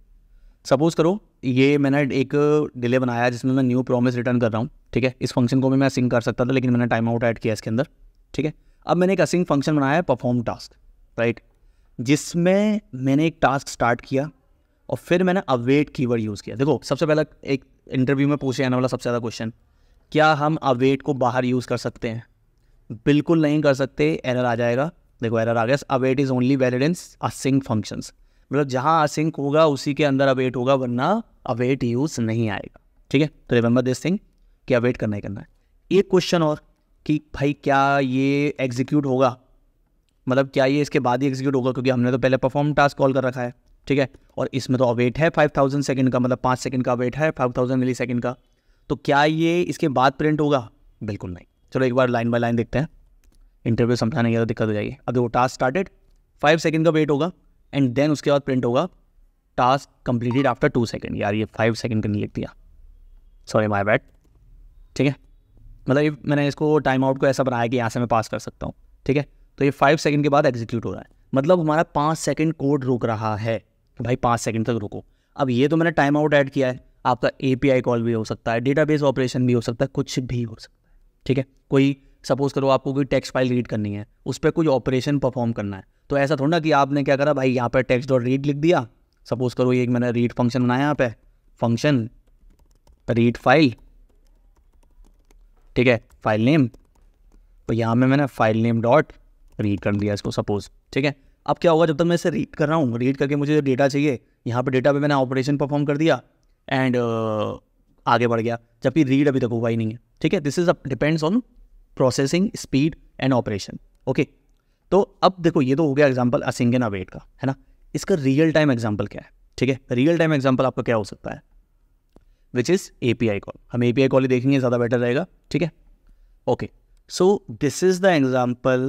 सपोज करो ये मैंने एक डिले बनाया जिसमें मैं न्यू प्रॉमिस रिटर्न कर रहा हूँ ठीक है इस फंक्शन को भी मैं असिंग कर सकता था लेकिन मैंने टाइम आउट ऐड किया इसके अंदर ठीक है अब मैंने एक असिंग फंक्शन बनाया है परफॉर्म टास्क राइट जिसमें मैंने एक टास्क स्टार्ट किया और फिर मैंने अवेट कीवर्ड यूज़ किया देखो सबसे पहला एक इंटरव्यू में पूछे जाने वाला सबसे ज़्यादा क्वेश्चन क्या हम अवेट को बाहर यूज़ कर सकते हैं बिल्कुल नहीं कर सकते एरर आ जाएगा देखो एरर आ गया अब at is only valid in async functions मतलब जहाँ असिंक होगा उसी के अंदर अवेट होगा वरना अवेट यूज़ नहीं आएगा ठीक है तो रिमेंबर दिस थिंग कि अवेट करना ही करना है एक क्वेश्चन और कि भाई क्या ये एग्जीक्यूट होगा मतलब क्या ये इसके बाद ही एग्जीक्यूट होगा क्योंकि हमने तो पहले परफॉर्म टास्क कॉल कर रखा है ठीक है और इसमें तो अवेट है फाइव थाउजेंड सेकेंड का मतलब पाँच सेकेंड का अवेट है फाइव थाउजेंड मिली सेकेंड का तो क्या ये इसके बाद प्रिंट होगा बिल्कुल नहीं चलो एक बार लाइन बाय लाइन देखते हैं इंटरव्यू समझाने की ज़्यादा दिक्कत हो जाएगी अभी वो टास्क स्टार्टेड फाइव सेकेंड का वेट होगा एंड देन उसके बाद प्रिंट होगा task completed after two second यार ये फाइव सेकेंड का नहीं लिख दिया सॉरी माई बैड ठीक है मतलब ये मैंने इसको टाइम आउट को ऐसा बनाया कि यहाँ से मैं पास कर सकता हूँ ठीक है तो ये फाइव सेकेंड के बाद एग्जीक्यूट हो रहा है मतलब हमारा पाँच सेकेंड कोड रुक रहा है तो भाई पाँच सेकेंड तक रुको अब ये तो मैंने टाइम आउट ऐड किया है आपका ए कॉल भी हो सकता है डेटाबेस ऑपरेशन भी हो सकता है कुछ भी हो सकता है ठीक है कोई सपोज करो आपको कोई टेक्स्ट फाइल रीड करनी है उस पर कुछ ऑपरेशन परफॉर्म करना है तो ऐसा थोड़ा ना कि आपने क्या करा भाई यहाँ पर टेक्स डॉट रीड लिख दिया सपोज करो ये मैंने रीड फंक्शन बनाया यहाँ पे फंक्शन रीड फाइल ठीक है फाइल नेम तो यहाँ में मैंने फाइल नेम डॉट रीड कर दिया इसको सपोज ठीक है अब क्या होगा जब तक मैं इसे रीड कर रहा हूँ रीड करके मुझे जो डेटा चाहिए यहाँ पे डेटा पे मैंने ऑपरेशन परफॉर्म कर दिया एंड uh, आगे बढ़ गया जबकि रीड अभी तक हुआ ही नहीं है ठीक है this is depends on processing speed and operation okay तो अब देखो ये तो हो गया एग्जाम्पल असिंग एन अवेट का है ना इसका रियल टाइम एग्जाम्पल क्या है ठीक है रियल टाइम एग्जाम्पल आपका क्या हो सकता है which is A P I call हम ए पी आई कॉल ही देखेंगे ज़्यादा बेटर रहेगा ठीक है okay so this is the example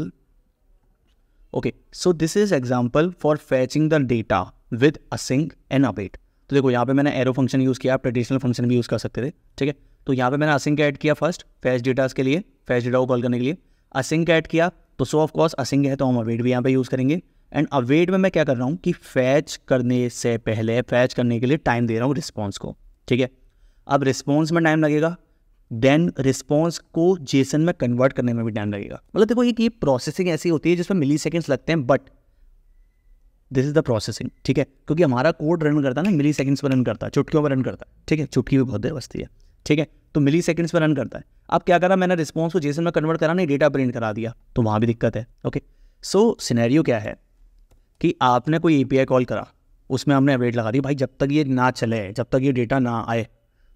okay so this is example for fetching the data with async and await तो देखो यहाँ पे मैंने एरो फंक्शन यूज़ किया आप ट्रेडिशनल फंक्शन भी यूज़ कर सकते थे ठीक है तो यहाँ पे मैंने असिंक ऐड किया फर्स्ट फैस डेटाज के लिए फैस डेटा को कॉल करने के लिए असिंक ऐड किया तो सो ऑफ कोर्स असिंक है तो हम अवेट भी यहाँ पे यूज़ करेंगे एंड अवेट में मैं क्या कर रहा हूँ कि फैच करने से पहले फैच करने के लिए टाइम दे रहा हूँ रिस्पॉन्स को ठीक है अब रिस्पॉन्स में टाइम लगेगा देन रिस्पॉन्स को जेसन में कन्वर्ट करने में भी टाइम लगेगा मतलब देखो ये ये प्रोसेसिंग ऐसी होती है जिसमें मिली सेकेंड्स लगते हैं but this is the processing ठीक है क्योंकि हमारा कोड रन करता है ना मिली सेकेंड्स पर रन करता है चुटकियों पर रन करता है ठीक है चुटकी भी बहुत देर बस्ती है ठीक है तो मिली सेकेंड्स में रन करता है अब क्या करा मैंने रिस्पॉन्स को जेसन में कन्वर्ट करा नहीं डेटा प्रिंट करा दिया तो वहाँ भी दिक्कत है ओके सो सिनेरियो क्या है कि आपने कोई ए कॉल करा उसमें हमने अपडेट लगा दी भाई जब तक ये ना चले जब तक ये डेटा ना आए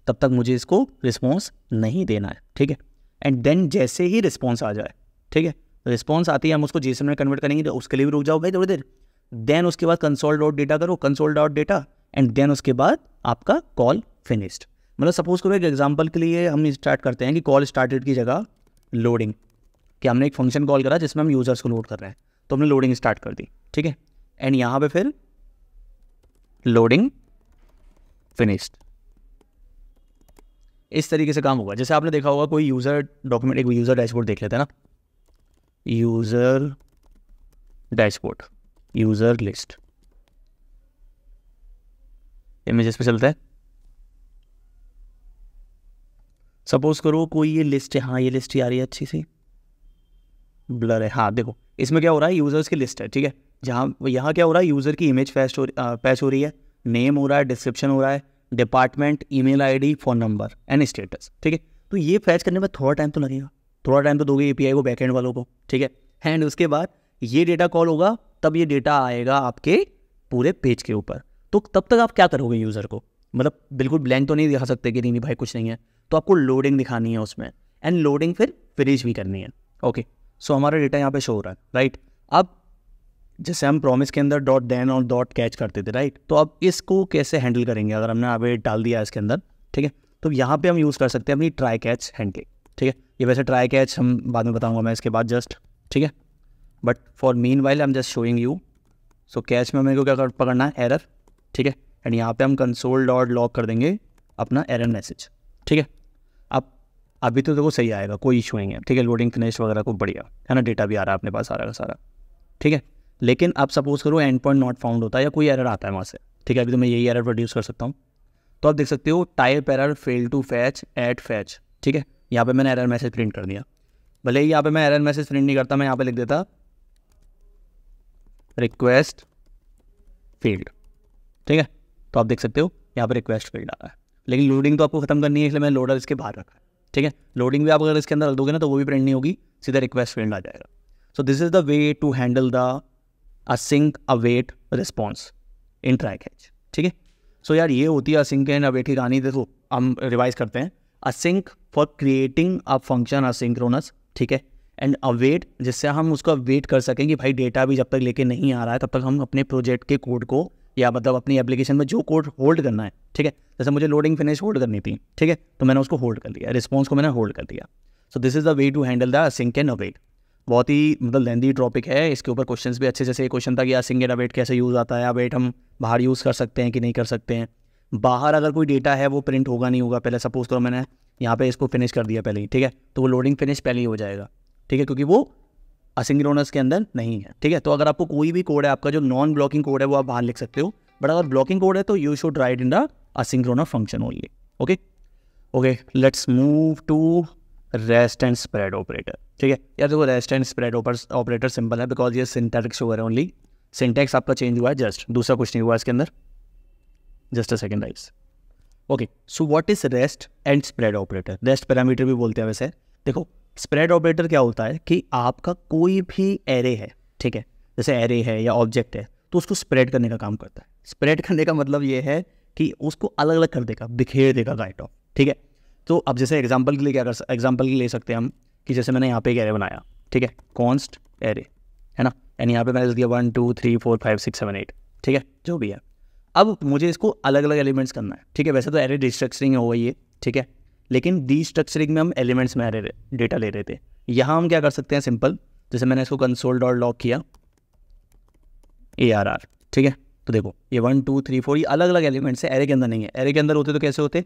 तब तक मुझे इसको रिस्पॉन्स नहीं देना है ठीक है एंड देन जैसे ही रिस्पॉन्स आ जाए ठीक है रिस्पॉन्स आती है हम उसको जेसन में कन्वर्ट करेंगे तो उसके लिए भी रुक जाओ भाई थोड़ी देर देन उसके बाद कंसोल डॉट डेटा करो console dot data and then उसके बाद आपका कॉल फिनिश्ड मतलब सपोज करो एक एग्जाम्पल के लिए हम स्टार्ट करते हैं कि कॉल स्टार्टेड की जगह लोडिंग कि हमने एक फंक्शन कॉल करा जिसमें हम यूज़र्स को लोड कर रहे हैं तो हमने लोडिंग स्टार्ट कर दी ठीक है एंड यहाँ पे फिर लोडिंग फिनिश्ड इस तरीके से काम होगा जैसे आपने देखा होगा कोई यूज़र डॉक्यूमेंट एक यूज़र डैशबोर्ड देख लेते हैं ना user dashboard user list images पे चलता है सपोज करो कोई ये लिस्ट है हाँ ये लिस्ट ही आ रही है अच्छी सी ब्लर है हाँ देखो इसमें क्या हो रहा है यूज़र्स की लिस्ट है ठीक है जहाँ यहाँ क्या हो रहा है यूज़र की इमेज फेस्ट हो पैच हो रही है नेम हो रहा है डिस्क्रिप्शन हो रहा है department email ID phone number and status ठीक है तो ये फैच करने में थोड़ा टाइम तो लगेगा थोड़ा टाइम तो दोगे ए को बैकेंड वालों को ठीक है एंड उसके बाद ये डेटा कॉल होगा तब ये डेटा आएगा आपके पूरे पेज के ऊपर तो तब तक आप क्या करोगे यूज़र को मतलब बिल्कुल ब्लैंक तो नहीं दिखा सकते कि नहीं नहीं भाई कुछ नहीं है तो आपको लोडिंग दिखानी है उसमें एंड लोडिंग फिर फिनिश भी करनी है ओके सो हमारा डेटा यहाँ पे शो हो रहा है राइट अब जैसे हम प्रॉमिस के अंदर डॉट देन और डॉट कैच करते थे राइट तो अब इसको कैसे हैंडल करेंगे अगर हमने आप डाल दिया इसके अंदर ठीक है तो यहाँ पे हम यूज़ कर सकते हैं अपनी ट्राई कैच हैंडलिंग ठीक है ये वैसे ट्राई कैच हम बाद में बताऊँगा मैं इसके बाद जस्ट ठीक है but for meanwhile I am just showing you so catch में मेरे को क्या पकड़ना है एरर ठीक है एंड यहाँ पे हम कंसोल डॉट लॉक कर देंगे अपना एरर मैसेज ठीक है अभी तो देखो सही आएगा कोई इशू नहीं है ठीक है लोडिंग फिनिश वगैरह को बढ़िया है ना डेटा भी आ रहा है अपने पास सारा का सारा ठीक है लेकिन आप सपोज करो एंड पॉइंट नॉट फाउंड होता है या कोई एरर आता है वहाँ से ठीक है अभी तो मैं यही एरर प्रोड्यूस कर सकता हूँ तो आप देख सकते हो type error fail to fetch at fetch ठीक है यहाँ पे मैंने एरर मैसेज प्रिंट कर दिया भले ही यहाँ पे मैं एरर मैसेज प्रिंट नहीं करता मैं यहाँ पे लिख देता रिक्वेस्ट फील्ड ठीक है तो आप देख सकते हो यहाँ पे रिक्वेस्ट फील्ड आ रहा है लेकिन लोडिंग तो आपको खत्म करनी है इसलिए मैंने लोडर इसके बाहर रखा है ठीक है लोडिंग भी आप अगर इसके अंदर दोगे ना तो वो भी प्रिंट नहीं होगी सीधा रिक्वेस्ट फील्ड आ जाएगा so this is the way to handle the async await response in try catch ठीक है सो यार ये होती है असिंक एंड अवेट की कहानी देखो हम रिवाइज करते हैं async for creating a function asynchronous ठीक है एंड अवेट जिससे हम उसका वेट कर सकें कि भाई डेटा भी जब तक लेके नहीं आ रहा है तब तक हम अपने प्रोजेक्ट के कोड को या मतलब अपनी एप्लीकेशन में जो कोड होल्ड करना है ठीक है जैसे मुझे लोडिंग फिनिश होल्ड करनी थी ठीक है तो मैंने उसको होल्ड कर लिया रिस्पॉन्स को मैंने होल्ड कर दिया so this is the way to handle the sync and await बहुत ही मतलब लेंदी टॉपिक है इसके ऊपर क्वेश्चन भी अच्छे जैसे क्वेश्चन था कि यार सिंक एंड अवेट कैसे यूज़ आता है अवेट हम बाहर यूज़ कर सकते हैं कि नहीं कर सकते हैं बाहर अगर कोई डेटा है वो प्रिंट होगा नहीं होगा पहले सपोज करो मैंने यहाँ पे इसको फिनिश कर दिया पहले ही ठीक है तो वो लोडिंग फिनिश पहले ही हो जाएगा ठीक है क्योंकि वो असिंग्रोनस के अंदर नहीं है ठीक है तो अगर आपको कोई भी कोड है आपका जो नॉन ब्लॉकिंग कोड है वो आप बाहर लिख सकते हो बट अगर ब्लॉकिंग कोड है तो you should write in the asynchronous function only okay okay let's move to rest and spread operator ठीक है यार देखो rest and spread operator simple है बिकॉज ये सिंथेटिक्स हुआ है ओनली सिंटेक्स आपका चेंज हुआ है जस्ट दूसरा कुछ नहीं हुआ इसके अंदर just a second rights okay so what is rest and spread operator rest parameter भी बोलते हैं वैसे देखो स्प्रेड ऑपरेटर क्या होता है कि आपका कोई भी एरे है ठीक है जैसे एरे है या ऑब्जेक्ट है तो उसको स्प्रेड करने का काम करता है स्प्रेड करने का मतलब ये है कि उसको अलग अलग कर देगा बिखेर देगा राइट ऑफ ठीक है तो अब जैसे एग्जाम्पल के लिए क्या कर एग्जाम्पल ले सकते हैं हम कि जैसे मैंने यहाँ पे एक एरे बनाया ठीक है कॉन्स्ट एरे है ना एंड यहाँ पे मैंने लिख दिया one two three four five six seven eight ठीक है जो भी है अब मुझे इसको अलग अलग एलिमेंट्स करना है ठीक है वैसे तो एरे डिस्ट्रक्चरिंग हो गई है ठीक है लेकिन डी स्ट्रक्चरिंग में हम एलिमेंट्स में रहे डेटा ले रहे थे यहाँ हम क्या कर सकते हैं सिंपल जैसे मैंने इसको कंसोल डॉट लॉक किया ए आर आर ठीक है तो देखो ये वन टू थ्री फोर ये अलग अलग एलिमेंट्स है एरे के अंदर नहीं है एरे के अंदर होते तो कैसे होते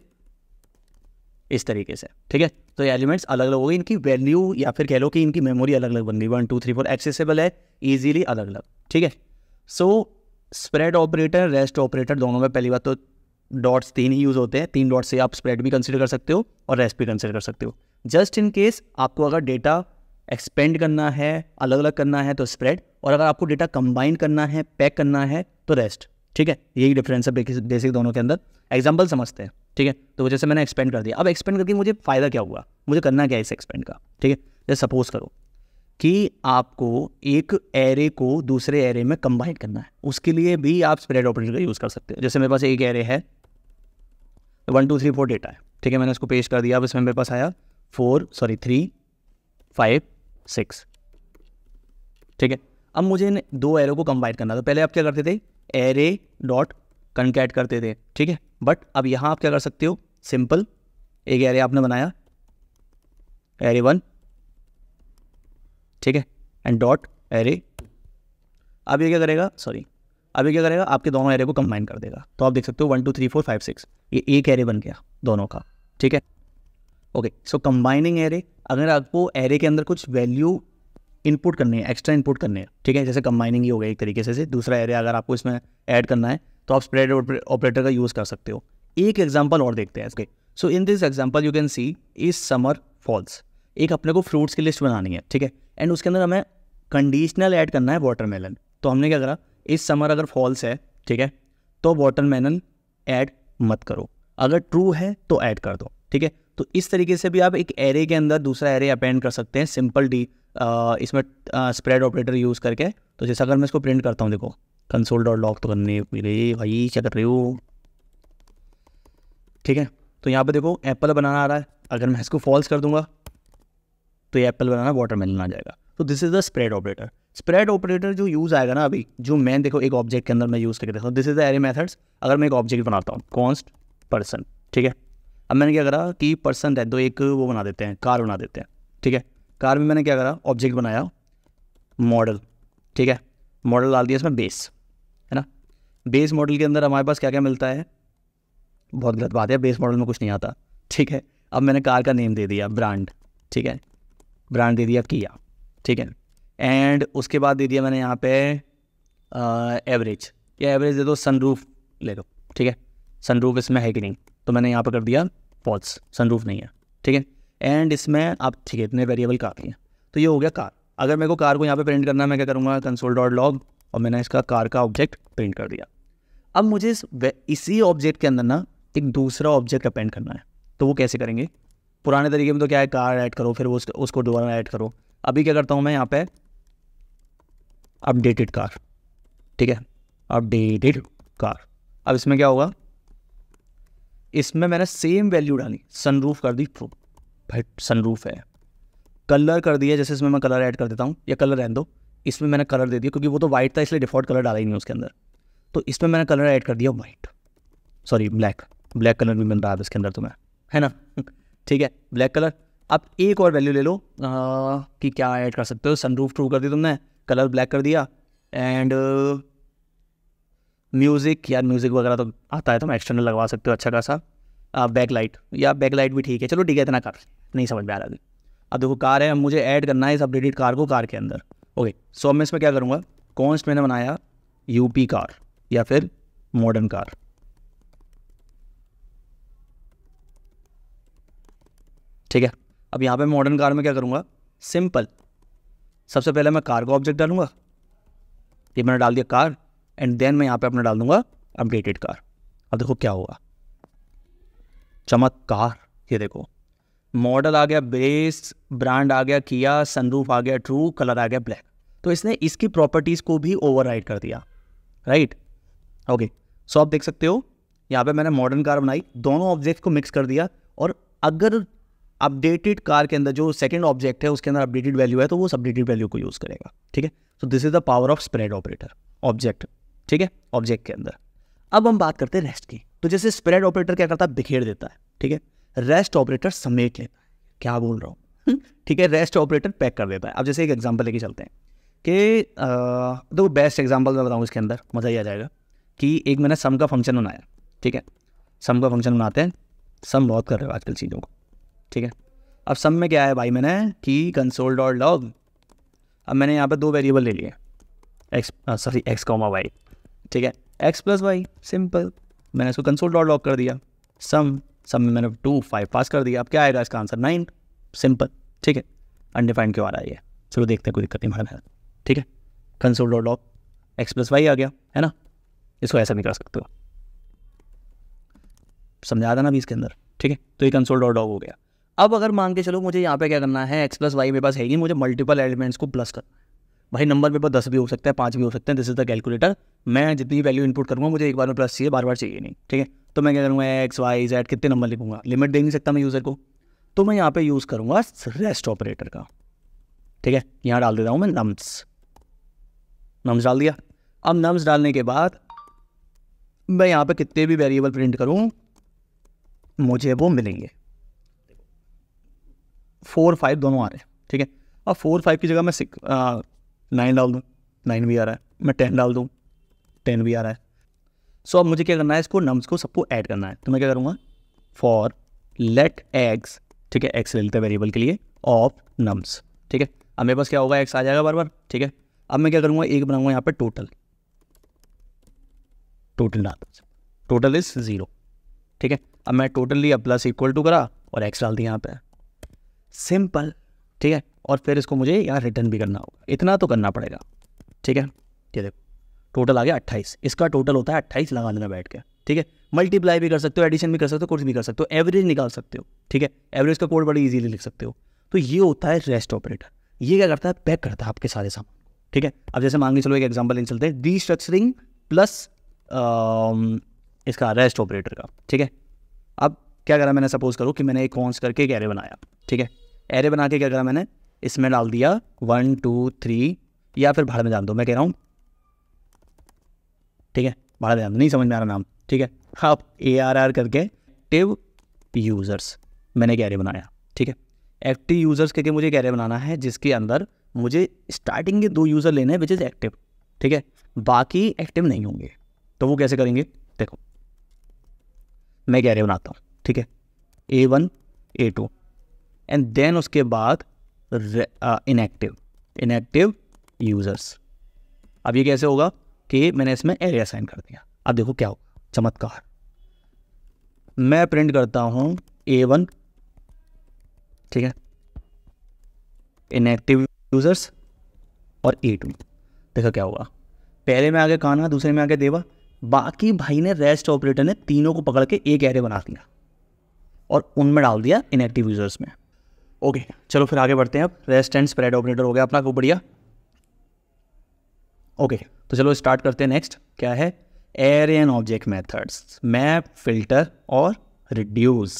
इस तरीके से ठीक है तो एलिमेंट्स अलग अलग हो गए इनकी वैल्यू या फिर कह लो कि इनकी मेमोरी अलग अलग बन गई one two three four accessible है ईजिली अलग अलग ठीक है so spread operator rest operator दोनों में पहली बात तो डॉट्स तीन ही यूज़ होते हैं तीन डॉट्स से आप स्प्रेड भी कंसिडर कर सकते हो और रेस्ट भी कंसिडर कर सकते हो जस्ट इन केस आपको अगर डेटा एक्सपेंड करना है अलग अलग करना है तो स्प्रेड और अगर आपको डेटा कंबाइन करना है पैक करना है तो रेस्ट ठीक है यही डिफरेंस है बेसिक दोनों के अंदर एग्जाम्पल समझते हैं ठीक है तो जैसे मैंने एक्सपेंड कर दिया अब एक्सपेंड करके मुझे फ़ायदा क्या हुआ मुझे करना क्या है इस एक्सपेंड का ठीक है जैसे सपोज करो कि आपको एक एरे को दूसरे एरे में कंबाइन करना है उसके लिए भी आप स्प्रेड ऑपरेटर का यूज़ कर सकते हो जैसे मेरे पास एक एरे है one two three four data है ठीक है मैंने उसको पेश कर दिया अब इसमें मेरे पास आया four sorry three five six ठीक है अब मुझे इन दो एरो को कंबाइन करना था पहले आप क्या करते थे एरे डॉट कनकैट करते थे ठीक है बट अब यहाँ आप क्या कर सकते हो सिंपल एक एरे आपने बनाया एरे वन ठीक है एंड डॉट एरे अब ये क्या करेगा सॉरी अब ये क्या करेगा आपके दोनों एरे को कंबाइन कर देगा तो आप देख सकते हो one two three four five six ये एक एरे बन गया दोनों का ठीक है ओके सो कंबाइनिंग एरे अगर आपको एरे के अंदर कुछ वैल्यू इनपुट करनी है एक्स्ट्रा इनपुट करने है ठीक है जैसे कंबाइनिंग ही हो गया एक तरीके से दूसरा एरे अगर आपको इसमें ऐड करना है तो आप स्प्रेड ऑपरेटर का यूज़ कर सकते हो एक एग्जाम्पल और देखते हैं इसके so in this example you can see is summer falls एक अपने को फ्रूट्स की लिस्ट बनानी है ठीक है एंड उसके अंदर हमें कंडीशनल ऐड करना है वाटरमेलन तो हमने क्या करा इस समर अगर फॉल्स है ठीक है तो वाटरमेलन ऐड मत करो अगर ट्रू है तो ऐड कर दो ठीक है तो इस तरीके से भी आप एक एरे के अंदर दूसरा एरे अपेंड कर सकते हैं सिंपल डी इसमें स्प्रेड ऑपरेटर यूज़ करके तो जैसे अगर मैं इसको प्रिंट करता हूँ देखो कंसोल डॉट लॉक तो करने भाई क्या कर रहे हो ठीक है तो यहाँ पर देखो एप्पल बनाना आ रहा है अगर मैं इसको फॉल्स कर दूंगा तो ये एप्पल बनाना वाटरमेलन आ जाएगा तो this is the spread operator spread operator जो यूज़ आएगा ना अभी जो मैं देखो एक ऑब्जेक्ट के अंदर मैं यूज़ करके देखा this is the array methods अगर मैं एक ऑब्जेक्ट बनाता हूँ कॉन्स्ट पर्सन ठीक है अब मैंने क्या करा कि पर्सन दे दो एक वो बना देते हैं कार बना देते हैं ठीक है कार में मैंने क्या करा ऑब्जेक्ट बनाया मॉडल ठीक है मॉडल डाल दिया इसमें बेस है ना बेस मॉडल के अंदर हमारे पास क्या क्या मिलता है बहुत गलत बात है बेस मॉडल में कुछ नहीं आता ठीक है अब मैंने कार का नेम दे दिया ब्रांड ठीक है ब्रांड दे दिया किया ठीक है एंड उसके बाद दे दिया मैंने यहाँ पे एवरेज या एवरेज दे दो सनरूफ ले लो ठीक है सनरूफ इसमें है कि नहीं तो मैंने यहाँ पर कर दिया फॉल्स सनरूफ नहीं है ठीक है एंड इसमें आप ठीक है इतने वेरिएबल काफ़ी हैं तो ये हो गया कार अगर मेरे को कार को यहाँ पे प्रिंट करना है मैं क्या करूँगा कंसोल डॉट लॉग और मैंने इसका कार का ऑब्जेक्ट प्रिंट कर दिया अब मुझे इस इसी ऑब्जेक्ट के अंदर ना एक दूसरा ऑब्जेक्ट अपेंड करना है तो वो कैसे करेंगे पुराने तरीके में तो क्या है कार ऐड करो फिर वो उसको दोबारा ऐड करो अभी क्या करता हूँ मैं यहाँ पर अपडेटेड कार ठीक है अपडेटेड कार अब इसमें क्या होगा इसमें मैंने सेम वैल्यू डाली सनरूफ कर दी ट्रू भाई सनरूफ है कलर कर दिया जैसे इसमें मैं कलर ऐड कर देता हूँ या कलर रहने दो इसमें मैंने कलर दे दिया क्योंकि वो तो वाइट था इसलिए डिफॉल्ट कलर डाला ही नहीं उसके अंदर तो इसमें मैंने कलर ऐड कर दिया white sorry black black colour भी मिल रहा है इसके अंदर तुम्हें है ना ठीक है ब्लैक कलर अब एक और वैल्यू ले लो आ, कि क्या ऐड कर सकते हो सनरूफ ट्रू कर दी तुमने कलर ब्लैक कर दिया एंड म्यूज़िक यार म्यूज़िक वगैरह तो आता है तो मैं एक्सटर्नल लगवा सकते हो अच्छा खासा बैक लाइट या बैक लाइट भी ठीक है चलो ठीक है इतना कार नहीं समझ में आ रहा अभी अब देखो कार है मुझे ऐड करना है इस अपडेटेड कार को कार के अंदर ओके सो अब मैं इसमें क्या करूँगा कॉन्स्ट मैंने बनाया यूपी कार या फिर मॉडर्न कार ठीक है अब यहाँ पे मॉडर्न कार में क्या करूँगा सिंपल सबसे पहले मैं कार का ऑब्जेक्ट डालूंगा ये मैंने डाल दिया कार एंड देन मैं यहाँ पे अपना डाल दूंगा अपडेटेड कार अब देखो क्या होगा चमत्कार ये देखो मॉडल आ गया बेस ब्रांड आ गया किया सनरूफ आ गया ट्रू कलर आ गया ब्लैक तो इसने इसकी प्रॉपर्टीज़ को भी ओवरराइड कर दिया राइट ओके सो आप देख सकते हो यहाँ पे मैंने मॉडर्न कार बनाई दोनों ऑब्जेक्ट को मिक्स कर दिया और अगर अपडेटेड कार के अंदर जो सेकेंड ऑब्जेक्ट है उसके अंदर अपडेटेड वैल्यू है तो वो उस अपडेटेड वैल्यू को यूज़ करेगा ठीक है so this is the power of spread operator object ठीक है ऑब्जेक्ट के अंदर अब हम बात करते हैं रेस्ट की तो जैसे स्प्रेड ऑपरेटर क्या करता है बिखेर देता है ठीक है रेस्ट ऑपरेटर समेट लेता है क्या बोल रहा हूँ हम्म, ठीक है रेस्ट ऑपरेटर पैक कर देता है अब जैसे एक एग्जाम्पल लेके चलते हैं कि देखो बेस्ट एग्जाम्पल मैं बताऊँ इसके अंदर मज़ा ही आ जाएगा कि एक मैंने सम का फंक्शन बनाया ठीक है सम का फंक्शन बनाते हैं सम बहुत कर रहे हो आजकल चीज़ों को ठीक है अब सब में क्या है भाई मैंने की कंसोल डॉट लॉग अब मैंने यहाँ पर दो वेरिएबल ले लिए X sorry X comma Y ठीक है एक्स प्लस वाई सिंपल मैंने इसको कंसोल डॉट लॉग कर दिया सम सम में मैंने टू फाइव पास कर दिया अब क्या आएगा इसका आंसर नाइन सिंपल ठीक है अनडिफाइंड क्यों आ रहा है ये चलो देखते हैं कोई दिक्कत नहीं हमारे ठीक है console dot log X plus Y आ गया है ना इसको ऐसा नहीं कर सकते हो समझा देना अभी इसके अंदर ठीक है तो ये कंसोल डॉट लॉग हो गया अब अगर मान के चलो मुझे यहाँ पे क्या करना है एक्स प्लस वाई मेरे पास है ही मुझे मल्टीपल एलिमेंट्स को प्लस कर भाई नंबर मेरे पास दस भी हो सकता है पाँच भी हो सकते हैं दिस इज द कैलकुलेटर मैं जितनी वैल्यू इनपुट करूँगा मुझे एक बार में प्लस चाहिए बार बार चाहिए नहीं ठीक है तो मैं क्या करूँगा एक्स वाई जेड कितने नंबर लिखूंगा लिमिट दे नहीं सकता मैं यूज़र को तो मैं यहाँ पे यूज़ करूँगा रेस्ट ऑपरेटर का ठीक है यहाँ डाल देता हूँ मैं नम्स नम्स डाल दिया अब नम्स डालने के बाद मैं यहाँ पे कितने भी वेरिएबल प्रिंट करूँ मुझे वो मिलेंगे फोर फाइव दोनों आ रहे हैं ठीक है अब फोर फाइव की जगह मैं सिक्स नाइन डाल दूँ नाइन भी आ रहा है मैं टेन डाल दूँ टेन भी आ रहा है सो so, अब मुझे क्या करना है इसको नम्स को सबको ऐड करना है तो मैं क्या करूँगा फॉर लेट एक्स ठीक है एक्स लेते हैं वेरिएबल के लिए ऑफ नम्स ठीक है अब मेरे पास क्या होगा एक्स आ जाएगा बार बार ठीक है अब मैं क्या करूँगा एक बनाऊँगा यहाँ पर टोटल टोटल डाल टोटल इज ज़ीरो ठीक है अब मैं टोटली अब प्लस इक्वल टू करा और एक्स डाल दिया यहाँ पर सिंपल ठीक है और फिर इसको मुझे यहाँ रिटर्न भी करना होगा इतना तो करना पड़ेगा ठीक है ये देखो टोटल आ गया अट्ठाईस इसका टोटल होता है अट्ठाईस लगा देना बैठ के ठीक है मल्टीप्लाई भी कर सकते हो एडिशन भी कर सकते हो कुछ भी कर सकते हो एवरेज निकाल सकते हो ठीक है एवरेज का कोड बड़ी इजीली लिख सकते हो तो ये होता है रेस्ट ऑपरेटर ये क्या करता है पैक करता है आपके सारे सामान ठीक है अब जैसे मांगे चलो एक एग्जाम्पल लेने चलते हैं स्ट्रक्चरिंग प्लस आ, इसका रेस्ट ऑपरेटर का ठीक है अब क्या करा मैंने सपोज करो कि मैंने एक कॉन्स करके एक एरे बनाया ठीक है एरे बना के क्या करा मैंने इसमें डाल दिया वन टू थ्री या फिर भाड़ में जान दो मैं कह रहा हूँ ठीक है भाड़ में जान दो नहीं समझ में आ रहा नाम ठीक है आप ए आर आर करके टिव यूज़र्स मैंने एक एरे बनाया ठीक है एक्टिव यूज़र्स करके मुझे एक एरे बनाना है जिसके अंदर मुझे स्टार्टिंग के दो यूज़र लेने हैं विच इज़ एक्टिव ठीक है बाकी एक्टिव नहीं होंगे तो वो कैसे करेंगे देखो मैं एक एरे बनाता हूँ ठीक है A one A two and then उसके बाद इनएक्टिव इनएक्टिव यूज़र्स अब ये कैसे होगा कि मैंने इसमें एरिया साइन कर दिया अब देखो क्या होगा चमत्कार मैं प्रिंट करता हूँ ए वन ठीक है इनएक्टिव यूज़र्स और ए टू देखो क्या होगा पहले में आगे काना दूसरे में आगे देवा बाकी भाई ने रेस्ट ऑपरेटर ने तीनों को पकड़ के एक एरे बना दिया और उनमें डाल दिया इनएक्टिव यूज़र्स में ओके चलो फिर आगे बढ़ते हैं अब रेस्ट एंड स्प्रेड ऑपरेटर हो गया अपना खूब बढ़िया ओके तो चलो स्टार्ट करते हैं नेक्स्ट क्या है array and object methods map filter और रिड्यूस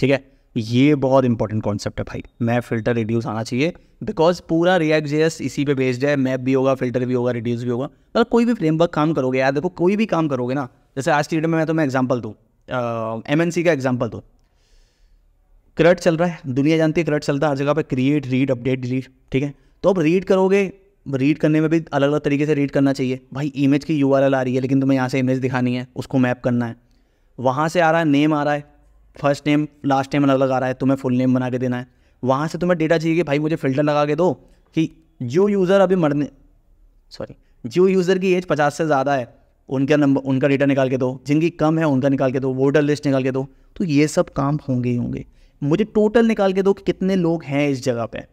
ठीक है ये बहुत इंपॉर्टेंट कॉन्सेप्ट है भाई मैप फिल्टर रिड्यूस आना चाहिए बिकॉज पूरा रिएक्ट जेएस इसी पे बेस्ड है मैप भी होगा फिल्टर भी होगा रिड्यूस भी होगा मतलब कोई भी फ्रेमवर्क काम करोगे यार देखो कोई भी काम करोगे ना जैसे आज की डेट में मैं तो मैं एग्जाम्पल दूँ एम एन सी का एग्जाम्पल दूँ करट चल रहा है दुनिया जानती है करट चलता है हर जगह पर क्रिएट रीड अपडेट डिलीट ठीक है तो अब रीड करोगे रीड करने में भी अलग अलग तरीके से रीड करना चाहिए भाई इमेज की यू आ रही है लेकिन तुम्हें यहाँ से इमेज दिखानी है उसको मैप करना है वहाँ से आ रहा है नेम आ रहा है फर्स्ट नेम लास्ट नेम अलग अलग आ रहा है तुम्हें फुल नेम बना के देना है वहाँ से तुम्हें डेटा चाहिए कि भाई मुझे फ़िल्टर लगा के दो कि जो यूज़र अभी मरने सॉरी जो यूज़र की एज पचास से ज़्यादा है उनका नंबर उनका डेटा निकाल के दो जिनकी कम है उनका निकाल के दो वोटर लिस्ट निकाल के दो तो ये सब काम होंगे ही होंगे मुझे टोटल निकाल के दो कि कितने लोग हैं इस जगह पे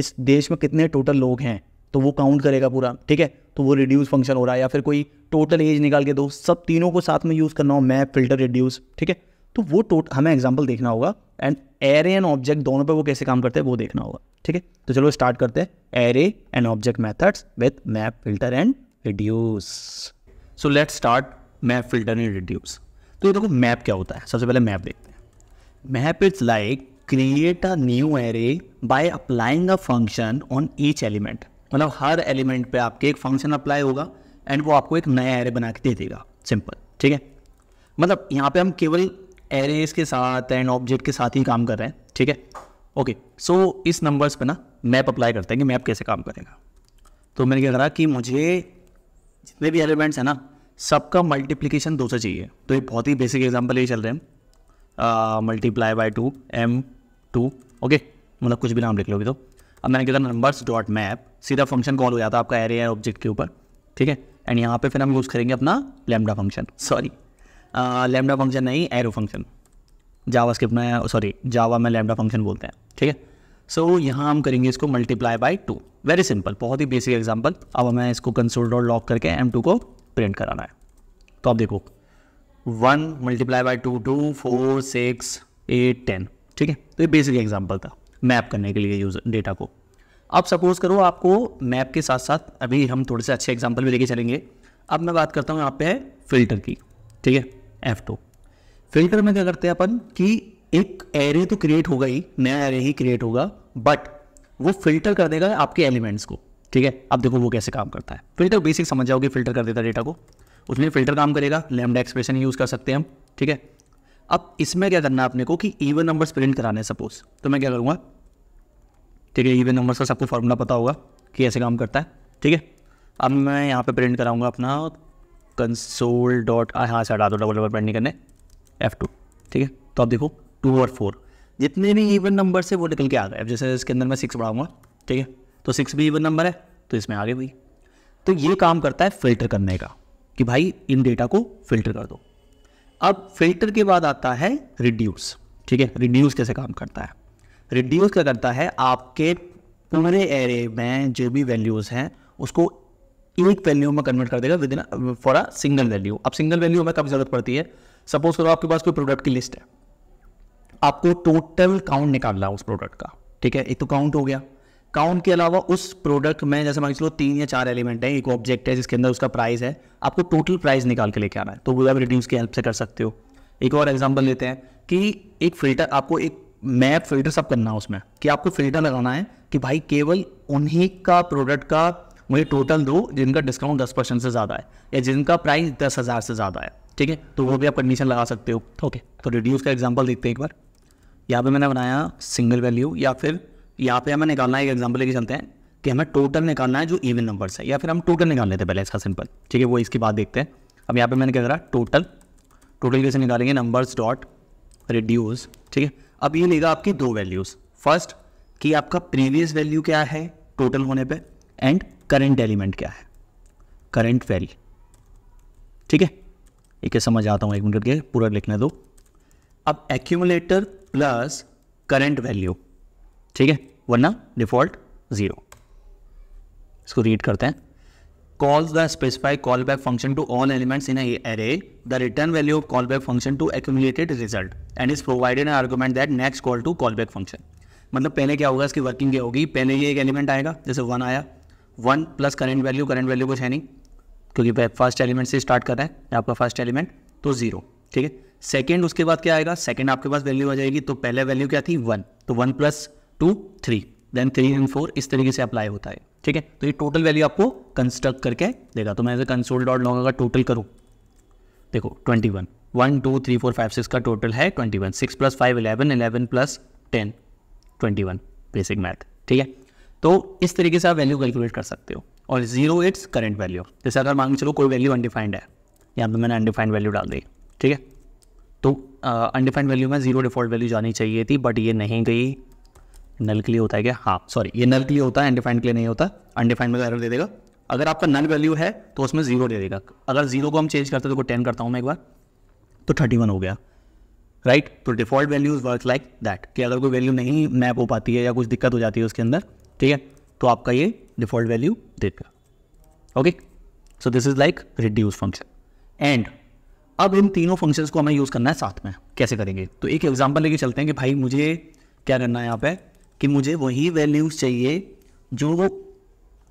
इस देश में कितने टोटल लोग हैं तो वो काउंट करेगा पूरा ठीक है तो वो रिड्यूस फंक्शन हो रहा है या फिर कोई टोटल एज निकाल के दो सब तीनों को साथ में यूज़ करना हो मैप फिल्टर रिड्यूस ठीक है तो वो टोट हमें एग्जाम्पल देखना होगा एंड एरे एंड ऑब्जेक्ट दोनों पर वो कैसे काम करते हैं वो देखना होगा ठीक है तो चलो स्टार्ट करते हैं array and object methods with map filter and reduce so let start map filter and reduce तो ये देखो मैप क्या होता है सबसे पहले मैप देखते हैं map it's like create a new array by applying a function on each element मतलब हर एलिमेंट पे आपके एक फंक्शन अप्लाई होगा एंड वो आपको एक नया एरे बना के दे देगा सिंपल ठीक है मतलब यहाँ पे हम केवल एरेज के साथ एंड ऑब्जेक्ट के साथ ही काम कर रहे हैं ठीक है ओके सो so, इस नंबर्स पे ना मैप अप्लाई करते हैं कि मैप कैसे काम करेगा तो मैंने क्या करा कि मुझे जितने भी एलिमेंट्स हैं ना सबका मल्टीप्लीकेशन दो से चाहिए तो ये बहुत ही बेसिक एग्जाम्पल ये चल रहे हैं multiply by two M two okay मतलब कुछ भी नाम लिख लोगे तो अब मैंने क्या नंबर्स डॉट मैप सीधा फंक्शन कॉल हो जाता है आपका एरे है ऑब्जेक्ट के ऊपर ठीक है एंड यहाँ पे फिर हम यूज़ करेंगे अपना lambda function sorry lambda function नहीं एरो फंक्शन जावा स्क्रिप्ट में सॉरी जावा में लेमडा फंक्शन बोलते हैं ठीक है सो so, यहाँ हम करेंगे इसको multiply by two very simple बहुत ही बेसिक एग्जाम्पल अब हमें इसको कंसोल डॉट लॉक करके एम टू को प्रिंट कराना है तो आप देखो one multiply by two two four six eight ten ठीक है तो ये बेसिक एग्जाम्पल था मैप करने के लिए यूज डेटा को अब सपोज करो आपको मैप के साथ साथ अभी हम थोड़े से अच्छे एग्जाम्पल भी लेके चलेंगे अब मैं बात करता हूँ यहाँ पे फिल्टर की ठीक है एफ टू फिल्टर में क्या करते हैं अपन कि एक एरे तो क्रिएट होगा ही नया एरे ही क्रिएट होगा बट वो फिल्टर कर देगा आपके एलिमेंट्स को ठीक है अब देखो वो कैसे काम करता है फिल्टर बेसिक समझ जाओगे फिल्टर कर देता है डेटा को उसमें फिल्टर काम करेगा लेमडा एक्सप्रेशन यूज़ कर सकते हैं हम ठीक है अब इसमें क्या करना है अपने को कि ईवन नंबर्स प्रिंट कराने हैं सपोज तो मैं क्या करूँगा ठीक है ईवन नंबर्स का सबको फॉर्मूला पता होगा कि ऐसे काम करता है ठीक है अब मैं यहाँ पे प्रिंट कराऊँगा अपना कंसोल डॉट हाँ से हटा दो डबल डबल प्रिंट नहीं करने एफ टू ठीक है तो अब देखो टू और फोर जितने भी ईवन नंबर से वो निकल के आ गए जैसे इसके अंदर मैं सिक्स बढ़ाऊंगा ठीक है तो सिक्स भी ईवन नंबर है तो इसमें आ गए भाई तो ये काम करता है फिल्टर करने का कि भाई इन डेटा को फिल्टर कर दो अब फिल्टर के बाद आता है रिड्यूस ठीक है रिड्यूस कैसे काम करता है रिड्यूस क्या करता है आपके पूरे एरे में जो भी वैल्यूज़ हैं उसको एक वैल्यू में कन्वर्ट कर देगा with in for a single value अब सिंगल वैल्यू में कब जरूरत पड़ती है सपोज करो आपके पास कोई प्रोडक्ट की लिस्ट है आपको टोटल काउंट निकालना है उस प्रोडक्ट का ठीक है एक तो काउंट हो गया काउंट के अलावा उस प्रोडक्ट में जैसे मान लो तीन या चार एलिमेंट हैं एक ऑब्जेक्ट है जिसके अंदर उसका प्राइस है आपको टोटल प्राइस निकाल के लेके आना है तो वो आप रिड्यूस की हेल्प से कर सकते हो एक और एग्जाम्पल लेते हैं कि एक फिल्टर आपको एक मैप फिल्टर सब करना है उसमें कि आपको फिल्टर लगाना है कि भाई केवल उन्हीं का प्रोडक्ट का मुझे टोटल दो जिनका डिस्काउंट दस परसेंट से ज़्यादा है या जिनका प्राइस दस हज़ार से ज़्यादा है ठीक है तो वो भी आप कंडीशन लगा सकते हो ओके तो रिड्यूस का एग्जाम्पल देखते हैं एक बार यहाँ पे मैंने बनाया सिंगल वैल्यू या फिर यहाँ पे हमें निकालना है एक एग्जाम्पल लेके चलते हैं कि हमें टोटल निकालना है जो इवन नंबर्स है या फिर हम टोटल निकाल लेते हैं पहले इसका सिंपल ठीक है वो इसके बाद देखते हैं अब यहाँ पे मैंने क्या करा टोटल टोटल कैसे निकालेंगे नंबर्स डॉट रिड्यूस ठीक है अब ये लेगा आपकी दो वैल्यूज़ फर्स्ट कि आपका प्रीवियस वैल्यू क्या है टोटल होने पर एंड करेंट एलिमेंट क्या है करेंट वैल्यू ठीक है एक समझ आता हूँ एक मिनट के पूरा लिखने दो अब एक्यूमुलेटर प्लस करेंट वैल्यू ठीक है वरना डिफॉल्ट ज़ीरो इसको रीड करते हैं the calls callback function to all elements in array the return value of callback function to accumulated result and is provided an an that next call to callback function मतलब पहले क्या होगा इसकी working क्या होगी पहले ये एक एलिमेंट आएगा जैसे वन आया one plus current value current value कुछ है नहीं क्योंकि फर्स्ट एलिमेंट से स्टार्ट कर रहे हैं आपका फर्स्ट एलिमेंट तो जीरो ठीक है सेकेंड उसके बाद क्या आएगा सेकेंड आपके पास वैल्यू आ जाएगी तो पहले वैल्यू क्या थी वन तो one plus two three then three and four इस तरीके से अप्लाई होता है ठीक है तो ये टोटल वैल्यू आपको कंस्ट्रक्ट करके देगा तो मैं ऐसे कंसोल डॉट लॉन्ग अगर टोटल करूँ देखो twenty one one two three four five six का टोटल है twenty one six plus five eleven eleven plus ten twenty one basic math ठीक है तो इस तरीके से आप वैल्यू कैलकुलेट कर सकते हो और जीरो इट्स करेंट वैल्यू जैसे अगर मान चलो कोई वैल्यू अनडिफाइंड है यहाँ पर मैंने अनडिफाइंड वैल्यू डाल दी ठीक है तो अनडिफाइंड वैल्यू में जीरो डिफॉल्ट वैल्यू जानी चाहिए थी बट ये नहीं गई नल के लिए होता है क्या हाँ सॉरी ये नल के लिए होता है अनडिफाइंड के लिए नहीं होता अनडिफाइंड में एरर तो दे देगा अगर आपका नल वैल्यू है तो उसमें जीरो दे देगा अगर जीरो को हम चेंज करते तो टेन करता हूँ मैं एक बार तो थर्टी हो गया राइट तो default values work like that कि अगर कोई वैल्यू नहीं मैप हो पाती है या कुछ दिक्कत हो जाती है उसके अंदर ठीक है तो आपका ये डिफॉल्ट वैल्यू देगा okay so this is like reduce function and अब इन तीनों फंक्शंस को हमें यूज़ करना है साथ में कैसे करेंगे तो एक एग्जांपल लेके चलते हैं कि भाई मुझे क्या करना है यहाँ पे कि मुझे वही वैल्यूज़ चाहिए जो वो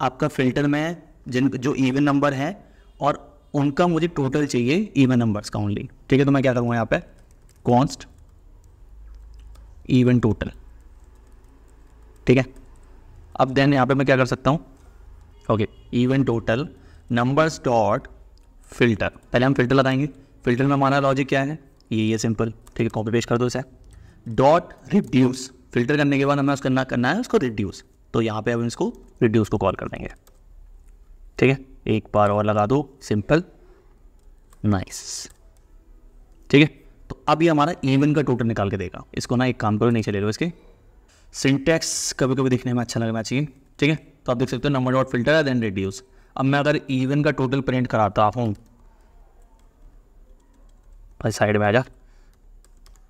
आपका फिल्टर में जिन जो इवन नंबर है और उनका मुझे टोटल चाहिए इवन नंबर्स का ओनली ठीक है तो मैं क्या करूँगा यहाँ पे कॉन्स्ट इवन टोटल ठीक है अब देन यहाँ पे मैं क्या कर सकता हूँ okay even total numbers dot filter पहले हम फिल्टर लगाएंगे फिल्टर में हमारा लॉजिक क्या है ये ये सिंपल ठीक है कॉपी पेश कर दो इसे डॉट रिड्यूस फिल्टर करने के बाद हमें उसका ना करना है उसको रिड्यूस तो यहाँ पे हम इसको रिड्यूस को कॉल कर देंगे ठीक है एक बार और लगा दो सिंपल नाइस ठीक है तो अब ये हमारा इवन का टोटल निकाल के देगा इसको ना एक काम करो नीचे ले लो इसके सिंटेक्स कभी कभी दिखने में अच्छा लगना चाहिए ठीक है तो आप देख सकते हो नंबर डॉट फिल्टर है देन रिड्यूस अब मैं अगर इवन का टोटल प्रिंट कराता हूँ भाई साइड में आ जा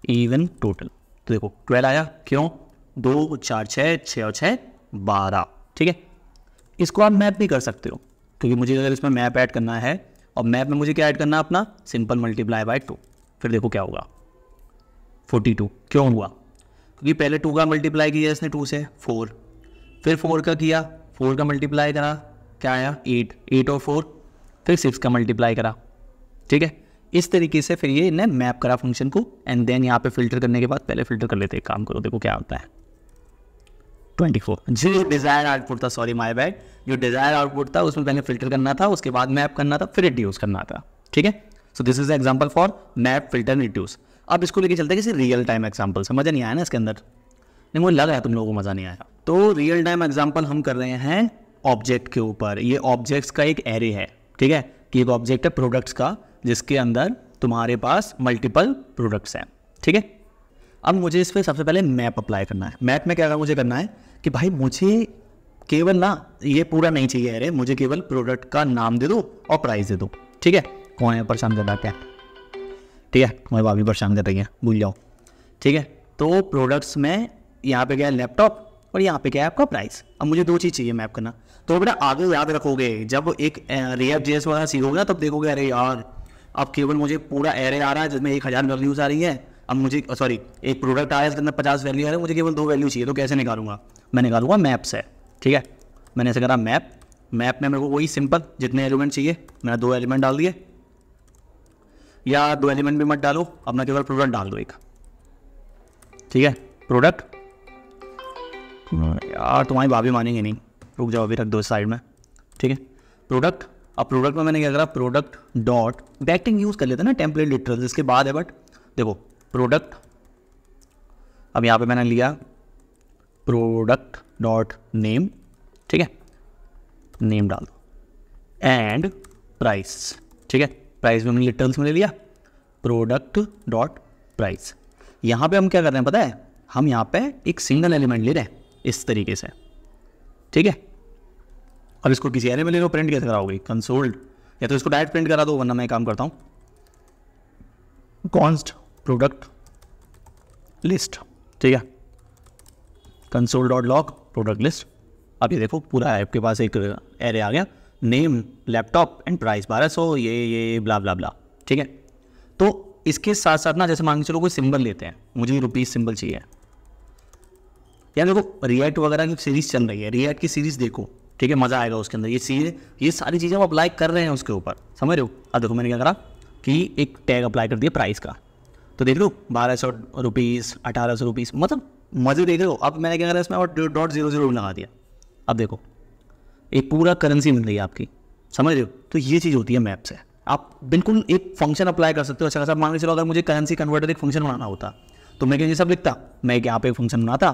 इवन टोटल तो देखो ट्वेल्व आया क्यों दो चार छः छः और छः बारह ठीक है इसको आप मैप भी कर सकते हो क्योंकि मुझे अगर इसमें मैप ऐड करना है और मैप में मुझे क्या ऐड करना है अपना सिंपल मल्टीप्लाई बाय टू फिर देखो क्या होगा फोर्टी टू क्यों हुआ क्योंकि पहले टू का मल्टीप्लाई किया इसने टू से फोर फिर फोर का किया फोर का मल्टीप्लाई करा क्या आया एट एट और फोर फिर सिक्स का मल्टीप्लाई करा ठीक है इस तरीके से फिर ये इन्हें मैप करा फंक्शन को एंड देन यहाँ पे फिल्टर करने के बाद पहले फिल्टर कर लेते हैं काम करो देखो क्या होता है 24 जो डिज़ायर आउटपुट था सॉरी माय बैड जो डिज़ायर आउटपुट था उसमें पहले फिल्टर करना था उसके बाद मैप करना था फिर रिड्यूस करना था ठीक है so this is example for map filter reduce अब इसको लेके चलते किसी रियल टाइम एग्जाम्पल से मज़ा नहीं आया ना इसके अंदर नहीं मुझे लग रहा है तुम लोगों को मज़ा नहीं आया तो रियल टाइम एग्जाम्पल हम कर रहे हैं ऑब्जेक्ट के ऊपर ये ऑब्जेक्ट्स का एक एरे है ठीक है कि एक ऑब्जेक्ट है प्रोडक्ट्स का जिसके अंदर तुम्हारे पास मल्टीपल प्रोडक्ट्स हैं ठीक है अब मुझे इस पर सबसे पहले मैप अप्लाई करना है मैप में क्या मुझे करना है कि भाई मुझे केवल ना ये पूरा नहीं चाहिए अरे मुझे केवल प्रोडक्ट का नाम दे दो और प्राइस दे दो ठीक है कौन है परेशान करता क्या ठीक है मैं भाभी परेशान कर रही है भूल जाओ ठीक है तो प्रोडक्ट्स में यहाँ पे क्या है लैपटॉप और यहाँ पे क्या है आपका प्राइस अब मुझे दो चीज़ चाहिए मैप करना तो बेटा आगे याद रखोगे जब एक रेप जेस वाला सीखोगे ना तब देखोगे अरे यार अब केवल मुझे पूरा एरे आ रहा है जिसमें एक हज़ार वैल्यूज आ रही है अब मुझे सॉरी एक प्रोडक्ट आया जिसमें पचास वैल्यू आ रही है मुझे केवल दो वैल्यू चाहिए तो कैसे निकालूंगा मैं निकालूंगा मैप से ठीक है मैंने ऐसे करा मैप मैप में मेरे को वही सिंपल जितने एलिमेंट चाहिए मैंने दो एलिमेंट डाल दिए या दो एलिमेंट भी मत डालो अपना केवल प्रोडक्ट डाल दो एक ठीक है प्रोडक्ट यार तुम्हारी भाभी मानेंगे नहीं रुक जाओ अभी रख दो साइड में ठीक है प्रोडक्ट अब प्रोडक्ट में मैंने क्या करा प्रोडक्ट डॉट बैकटिंग यूज़ कर लेते ना टेम्पलेट लिटरल इसके बाद है बट देखो प्रोडक्ट अब यहाँ पे मैंने लिया प्रोडक्ट डॉट नेम ठीक है नेम डाल दो एंड प्राइस ठीक है प्राइस में हमने लिटरल्स में ले लिया प्रोडक्ट डॉट प्राइस यहाँ पे हम क्या कर रहे हैं पता है हम यहाँ पे एक सिंगल एलिमेंट ले रहे हैं इस तरीके से ठीक है अब इसको किसी एरे में ले लो प्रिंट कैसे कराओगे कंसोल्ड या तो इसको डायरेक्ट प्रिंट करा दो वरना मैं काम करता हूँ कॉन्स्ट प्रोडक्ट लिस्ट ठीक है console dot log product list अब ये देखो पूरा ऐप के पास एक एरे आ गया नेम लैपटॉप एंड प्राइस बारह सौ ये ये ब्ला ब्ला ब्ला ठीक है तो इसके साथ साथ ना जैसे मान के चलो कोई सिंबल लेते हैं मुझे रुपीज़ सिंबल चाहिए या देखो रिएक्ट वगैरह की सीरीज़ चल रही है रिएक्ट की सीरीज़ देखो ठीक है मज़ा आएगा उसके अंदर ये चीज़ ये सारी चीज़ें हम अप्लाई कर रहे हैं उसके ऊपर समझ रहे हो अब देखो मैंने क्या करा कि एक टैग अप्लाई कर दिया प्राइस का तो देख लो बारह सौ रुपीज़ अठारह सौ रुपीज़ मतलब मज़े देख रहे हो अब मैंने क्या करा इसमें और डॉट जीरो जीरो लगा दिया अब देखो एक पूरा करेंसी मिल रही है आपकी समझ रहे हो तो ये चीज़ होती है मैप से आप बिल्कुल एक फंक्शन अप्लाई कर सकते हो अच्छा खासा मान लीजिए चलो अगर मुझे करेंसी कन्वर्टर एक फंक्शन बनाना होता तो मैं क्या सब लिखता मैं यहाँ पे एक फंक्शन बनाता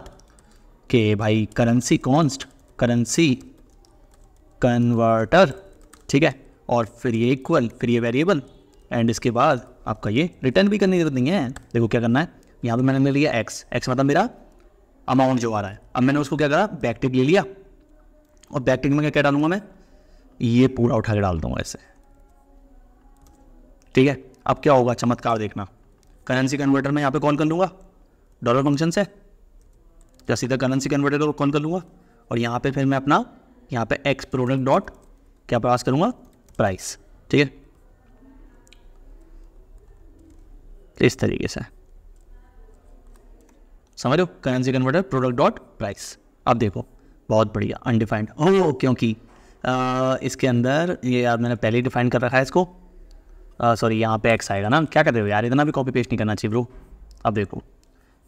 कि भाई करेंसी कॉन्स्ट करेंसी कन्वर्टर ठीक है और फिर ये इक्वल फिर ये वेरिएबल एंड इसके बाद आपका ये रिटर्न भी करने की जरूरत नहीं है देखो क्या करना है यहाँ पर मैंने ले लिया एक्स एक्स मतलब मेरा अमाउंट जो आ रहा है अब मैंने उसको क्या करा बैकटिक ले लिया और बैकटिक में क्या क्या डालूंगा मैं ये पूरा उठा के डाल दूंगा ऐसे ठीक है अब क्या होगा चमत्कार देखना करेंसी कन्वर्टर में यहाँ पे कॉल कर लूँगा डॉलर फंक्शन से या सीधा करेंसी कन्वर्टर को कॉल कर लूँगा और यहाँ पे फिर मैं अपना यहाँ पे एक्स प्रोडक्ट डॉट क्या पास करूँगा प्राइस ठीक है इस तरीके से समझो currency converter product dot price अब देखो बहुत बढ़िया अनडिफाइंड हो क्योंकि आ, इसके अंदर ये यार मैंने पहले ही डिफाइन कर रखा है इसको सॉरी यहाँ पे एक्स आएगा ना क्या कर रहे हो यार इतना भी कॉपी पेस्ट नहीं करना चाहिए ब्रो अब देखो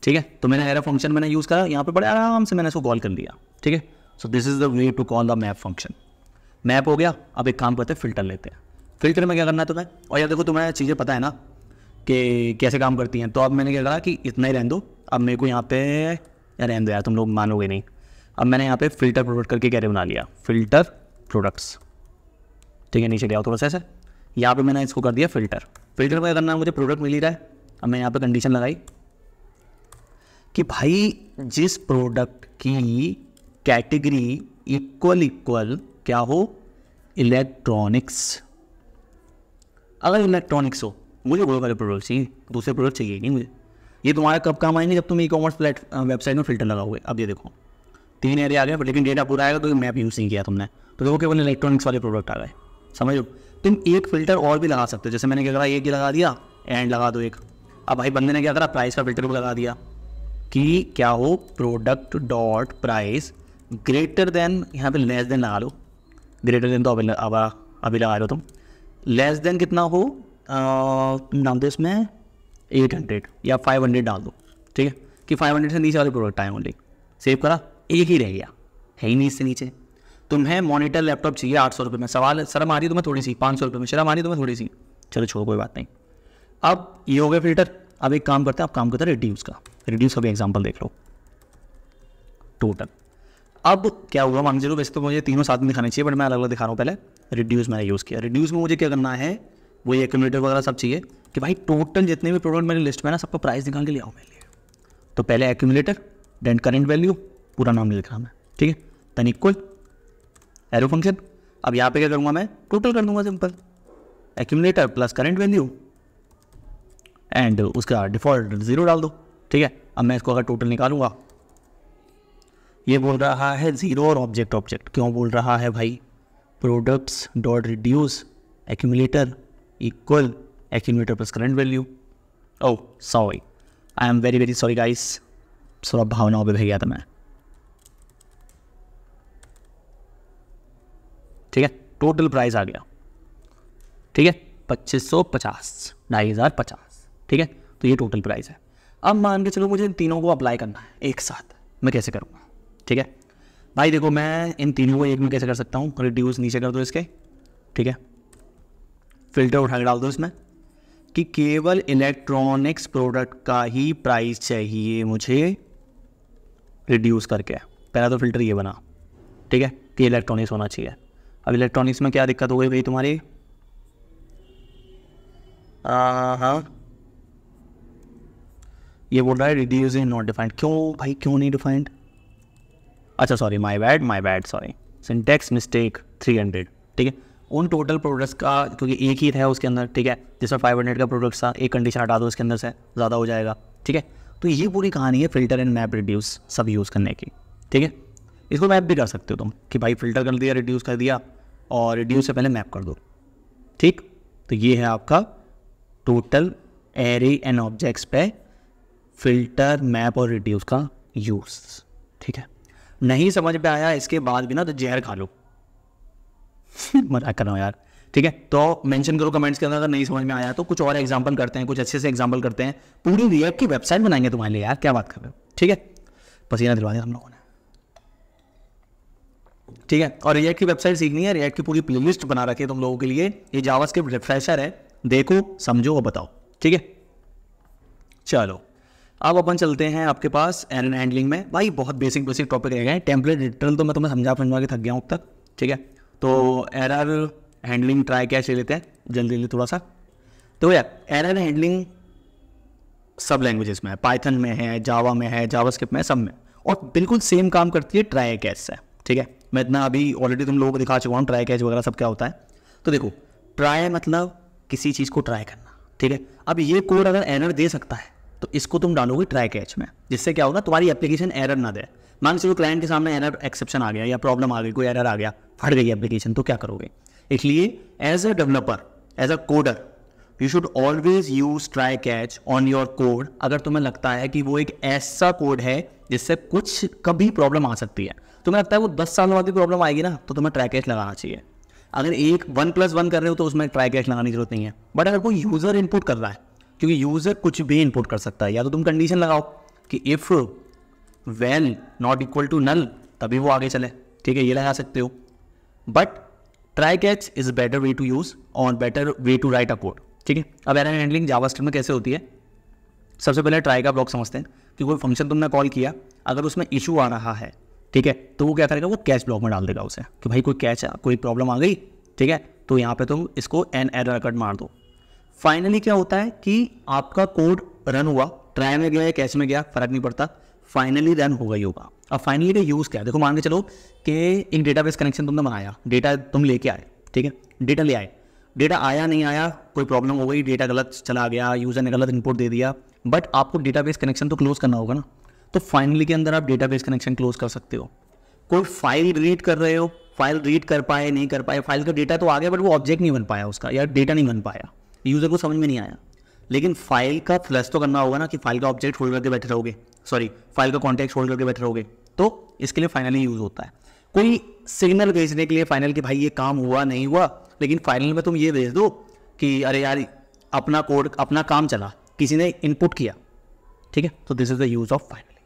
ठीक है तो मैंने एरा फंक्शन मैंने यूज़ करा यहाँ पे बड़े आराम से मैंने इसको कॉल कर लिया ठीक है so this is the way to call the map function map हो गया अब एक काम करते हैं फिल्टर लेते हैं फिल्टर में क्या करना है तुम्हें और यार देखो तुम्हें चीज़ें पता है ना कि कैसे काम करती हैं तो अब मैंने क्या कहा कि इतना ही रहने दो अब मेरे को यहाँ पे यार रहने दो यार तुम लोग मानोगे नहीं अब मैंने यहाँ पे फिल्टर प्रोडक्ट करके कैरे बना लिया फिल्टर प्रोडक्ट्स ठीक है नीचे ले आओ थोड़ा सा ऐसे यहाँ पर मैंने इसको कर दिया फिल्टर फिल्टर में करना मुझे प्रोडक्ट मिल ही रहा है अब मैं यहाँ पर कंडीशन लगाई कि भाई जिस प्रोडक्ट की कैटेगरी इक्वल इक्वल क्या हो इलेक्ट्रॉनिक्स अगर इलेक्ट्रॉनिक्स हो मुझे बोलो वाले प्रोडक्ट चाहिए दूसरे प्रोडक्ट चाहिए नहीं मुझे ये तुम्हारा कब काम आएंगे जब तुम ई कॉमर्स प्लेट वेबसाइट में फिल्टर लगाओगे अब ये देखो तीन एरिया आ गए लेकिन डेटा पूरा आएगा क्योंकि तो मैप यूज़ नहीं किया तुमने तो देखो केवल इलेक्ट्रॉनिक्स वाले प्रोडक्ट आ गए समझो तुम एक फिल्टर और भी लगा सकते हो जैसे मैंने क्या करा एक ही लगा दिया एंड लगा दो एक अब भाई बंदे ने क्या करा प्राइस का फिल्टर भी लगा दिया कि क्या हो product dot price greater than यहाँ पे लेस देन लगा लो ग्रेटर देन तो अभी अब अभी लगा लो तुम लेस देन कितना हो नाम दो इसमें एट हंड्रेड या फाइव हंड्रेड डाल दो ठीक है कि फाइव हंड्रेड से नीचे वाले प्रोडक्ट आए ओनली सेव करा एक ही रह गया है ही नहीं इससे नीचे तुम्हें मॉनिटर लैपटॉप चाहिए आठ सौ रुपये में सवाल शर्म आ रही है तुम्हें थोड़ी सी पाँच सौ रुपये में शर्म आ रही है तुम्हें थोड़ी सी चलो छोड़ो कोई बात नहीं अब ये हो गया फिल्टर अब एक काम करते हैं आप काम करते हैं रिड्यूस का रिड्यूस का भी एग्जाम्पल देख लो टोटल अब क्या हुआ मान जीरो वैसे तो मुझे तीनों साथ में दिखाने चाहिए बट मैं अलग अलग दिखा रहा हूँ पहले रिड्यूस मैंने यूज़ किया रिड्यूस में मुझे क्या करना है वो ये एक्यूमलेटर वगैरह सब चाहिए कि भाई टोटल जितने भी प्रोडक्ट मेरी लिस्ट में ना सबको प्राइस निकाल के ले आओ मेरे लिए तो पहले एक्यूमलेटर देन करेंट वैल्यू पूरा नाम लिख रहा मैं ठीक है देन इक्वल एरो फंक्शन अब यहाँ पे क्या करूँगा मैं टोटल कर दूंगा simple accumulator plus current value and उसका डिफॉल्ट जीरो डाल दो ठीक है अब मैं इसको अगर टोटल निकालूंगा ये बोल रहा है ज़ीरो और ऑब्जेक्ट ऑब्जेक्ट क्यों बोल रहा है भाई products dot reduce accumulator equal accumulator plus current value oh sorry I am very very sorry guys थोड़ा भावनाओं पर भेज गया था मैं ठीक है टोटल प्राइस आ गया ठीक है पच्चीस सौ पचास ढाई हज़ार पचास ठीक है तो ये टोटल प्राइस है अब मान के चलो मुझे इन तीनों को अप्लाई करना है एक साथ मैं कैसे करूँगा ठीक है भाई देखो मैं इन तीनों को एक में कैसे कर सकता हूँ रिड्यूस नीचे कर दो इसके ठीक है फिल्टर उठा के डाल दो इसमें कि केवल इलेक्ट्रॉनिक्स प्रोडक्ट का ही प्राइस चाहिए मुझे रिड्यूस करके पहला तो फिल्टर ये बना ठीक है कि इलेक्ट्रॉनिक्स होना चाहिए अब इलेक्ट्रॉनिक्स में क्या दिक्कत हो गई भाई तुम्हारी हाँ ये बोल रहा है रिड्यूज इन नॉट डिफाइंड क्यों भाई क्यों नहीं डिफाइंड अच्छा sorry my bad my bad sorry syntax mistake three hundred ठीक है उन टोटल प्रोडक्ट्स का क्योंकि एक ही था उसके अंदर ठीक है जिसमें फाइव हंड्रेड का प्रोडक्ट था एक कंडीशन हटा दो उसके अंदर से ज़्यादा हो जाएगा ठीक है तो ये पूरी कहानी है फिल्टर एंड मैप रिड्यूस सब यूज़ करने की ठीक है इसको मैप भी कर सकते हो तुम कि भाई फिल्टर कर दिया रिड्यूस कर दिया और रिड्यूस से पहले मैप कर दो ठीक तो ये है आपका टोटल एरे एंड ऑब्जेक्ट्स पे फिल्टर मैप और रिड्यूस का यूज़ ठीक है नहीं समझ में आया इसके बाद भी ना तो जहर खा लो मजाक कर रहा हूँ यार ठीक है तो मेंशन करो कमेंट्स के अंदर अगर नहीं समझ में आया तो कुछ और एग्जांपल करते हैं कुछ अच्छे से एग्जांपल करते हैं पूरी रिएक्ट की वेबसाइट बनाएंगे तुम्हारे लिए यार क्या बात कर रहे हो ठीक है पसीना दिलवा दिया हम लोगों ने ठीक है और रिएक्ट की वेबसाइट सीखनी है रिएक्ट की पूरी प्ले बना रखी है तुम लोगों के लिए ये जावास्क्रिप्ट रिफ्रेशर है देखो समझो और बताओ ठीक है चलो अब अपन चलते हैं आपके पास एन हैंडलिंग में भाई बहुत बेसिक बेसिक टॉपिक रह गए टेम्पलेट रिटर्न तो मैं तुम्हें समझा समझा के थक गया हूँ अब तक ठीक है तो एरर हैंडलिंग ट्राई कैसे लेते हैं जल्दी जल्दी थोड़ा सा तो यार एरर हैंडलिंग सब लैंग्वेजेस में है पाइथन में है जावा में है जावा स्क्रिप्ट में है सब में और बिल्कुल सेम काम करती है ट्राई कैच से ठीक है मैं इतना अभी ऑलरेडी तुम लोगों को दिखा चुका हूँ ट्राई कैच वगैरह सब क्या होता है तो देखो ट्राई मतलब किसी चीज़ को ट्राई करना ठीक है अब ये कोड अगर एरर दे सकता है तो इसको तुम डालोगे ट्राई कैच में जिससे क्या होगा तुम्हारी एप्लीकेशन एरर ना दे मान चलो क्लाइंट के सामने एरर एक्सेप्शन आ गया या प्रॉब्लम आ गई कोई एरर आ गया फट गई एप्लीकेशन तो क्या करोगे इसलिए as a developer as a coder you should always use try catch on your code अगर तुम्हें लगता है कि वो एक ऐसा कोड है जिससे कुछ कभी प्रॉब्लम आ सकती है तुम्हें लगता है वो दस साल बाद भी प्रॉब्लम आएगी ना तो तुम्हें ट्राई कैच लगाना चाहिए अगर एक वन प्लस वन कर रहे हो तो उसमें ट्राई कैच लगाने की जरूरत नहीं है बट अगर कोई यूज़र इनपुट कर रहा है क्योंकि यूज़र कुछ भी इनपुट कर सकता है या तो तुम कंडीशन लगाओ कि if when not equal to null तभी वो आगे चले ठीक है ये लगा सकते हो but try catch is better way to use और better way to write a code ठीक है अब एरर हैंडलिंग जावा में कैसे होती है सबसे पहले ट्राई का ब्लॉक समझते हैं कि कोई फंक्शन तुमने कॉल किया अगर उसमें इशू आ रहा है ठीक है तो वो क्या करेगा वो कैच ब्लॉक में डाल देगा उसे कि भाई कोई कैच कोई प्रॉब्लम आ गई ठीक है तो यहाँ पे तुम इसको एन एरर कट मार दो फाइनली क्या होता है कि आपका कोड रन हुआ ट्राई में गया या कैश में गया फर्क नहीं पड़ता फाइनली रन हो गई होगा अब फाइनली का यूज़ क्या है देखो मान के चलो कि एक डेटाबेस कनेक्शन तुमने बनाया डेटा तुम लेके आए ठीक है डेटा ले आए डेटा आया नहीं आया कोई प्रॉब्लम हो गई डेटा गलत चला गया यूज़र ने गलत इनपुट दे दिया बट आपको डेटाबेस कनेक्शन तो क्लोज़ करना होगा ना तो फाइनली के अंदर आप डेटाबेस कनेक्शन क्लोज़ कर सकते हो कोई फाइल रीड कर रहे हो फाइल रीड कर पाए नहीं कर पाए फाइल का डेटा तो आ गया बट वो ऑब्जेक्ट नहीं बन पाया उसका या डेटा नहीं बन पाया यूज़र को समझ में नहीं आया लेकिन फाइल का फ्लैश तो करना होगा ना कि फाइल का ऑब्जेक्ट होल्ड करके बैठे रहोगे सॉरी फाइल का कॉन्टेक्ट होल्ड करके बैठे रहोगे तो इसके लिए फाइनली यूज़ होता है कोई सिग्नल भेजने के लिए फाइनल कि भाई ये काम हुआ नहीं हुआ लेकिन फाइनल में तुम ये भेज दो कि अरे यार अपना कोड अपना काम चला किसी ने इनपुट किया ठीक है तो this is the use of finally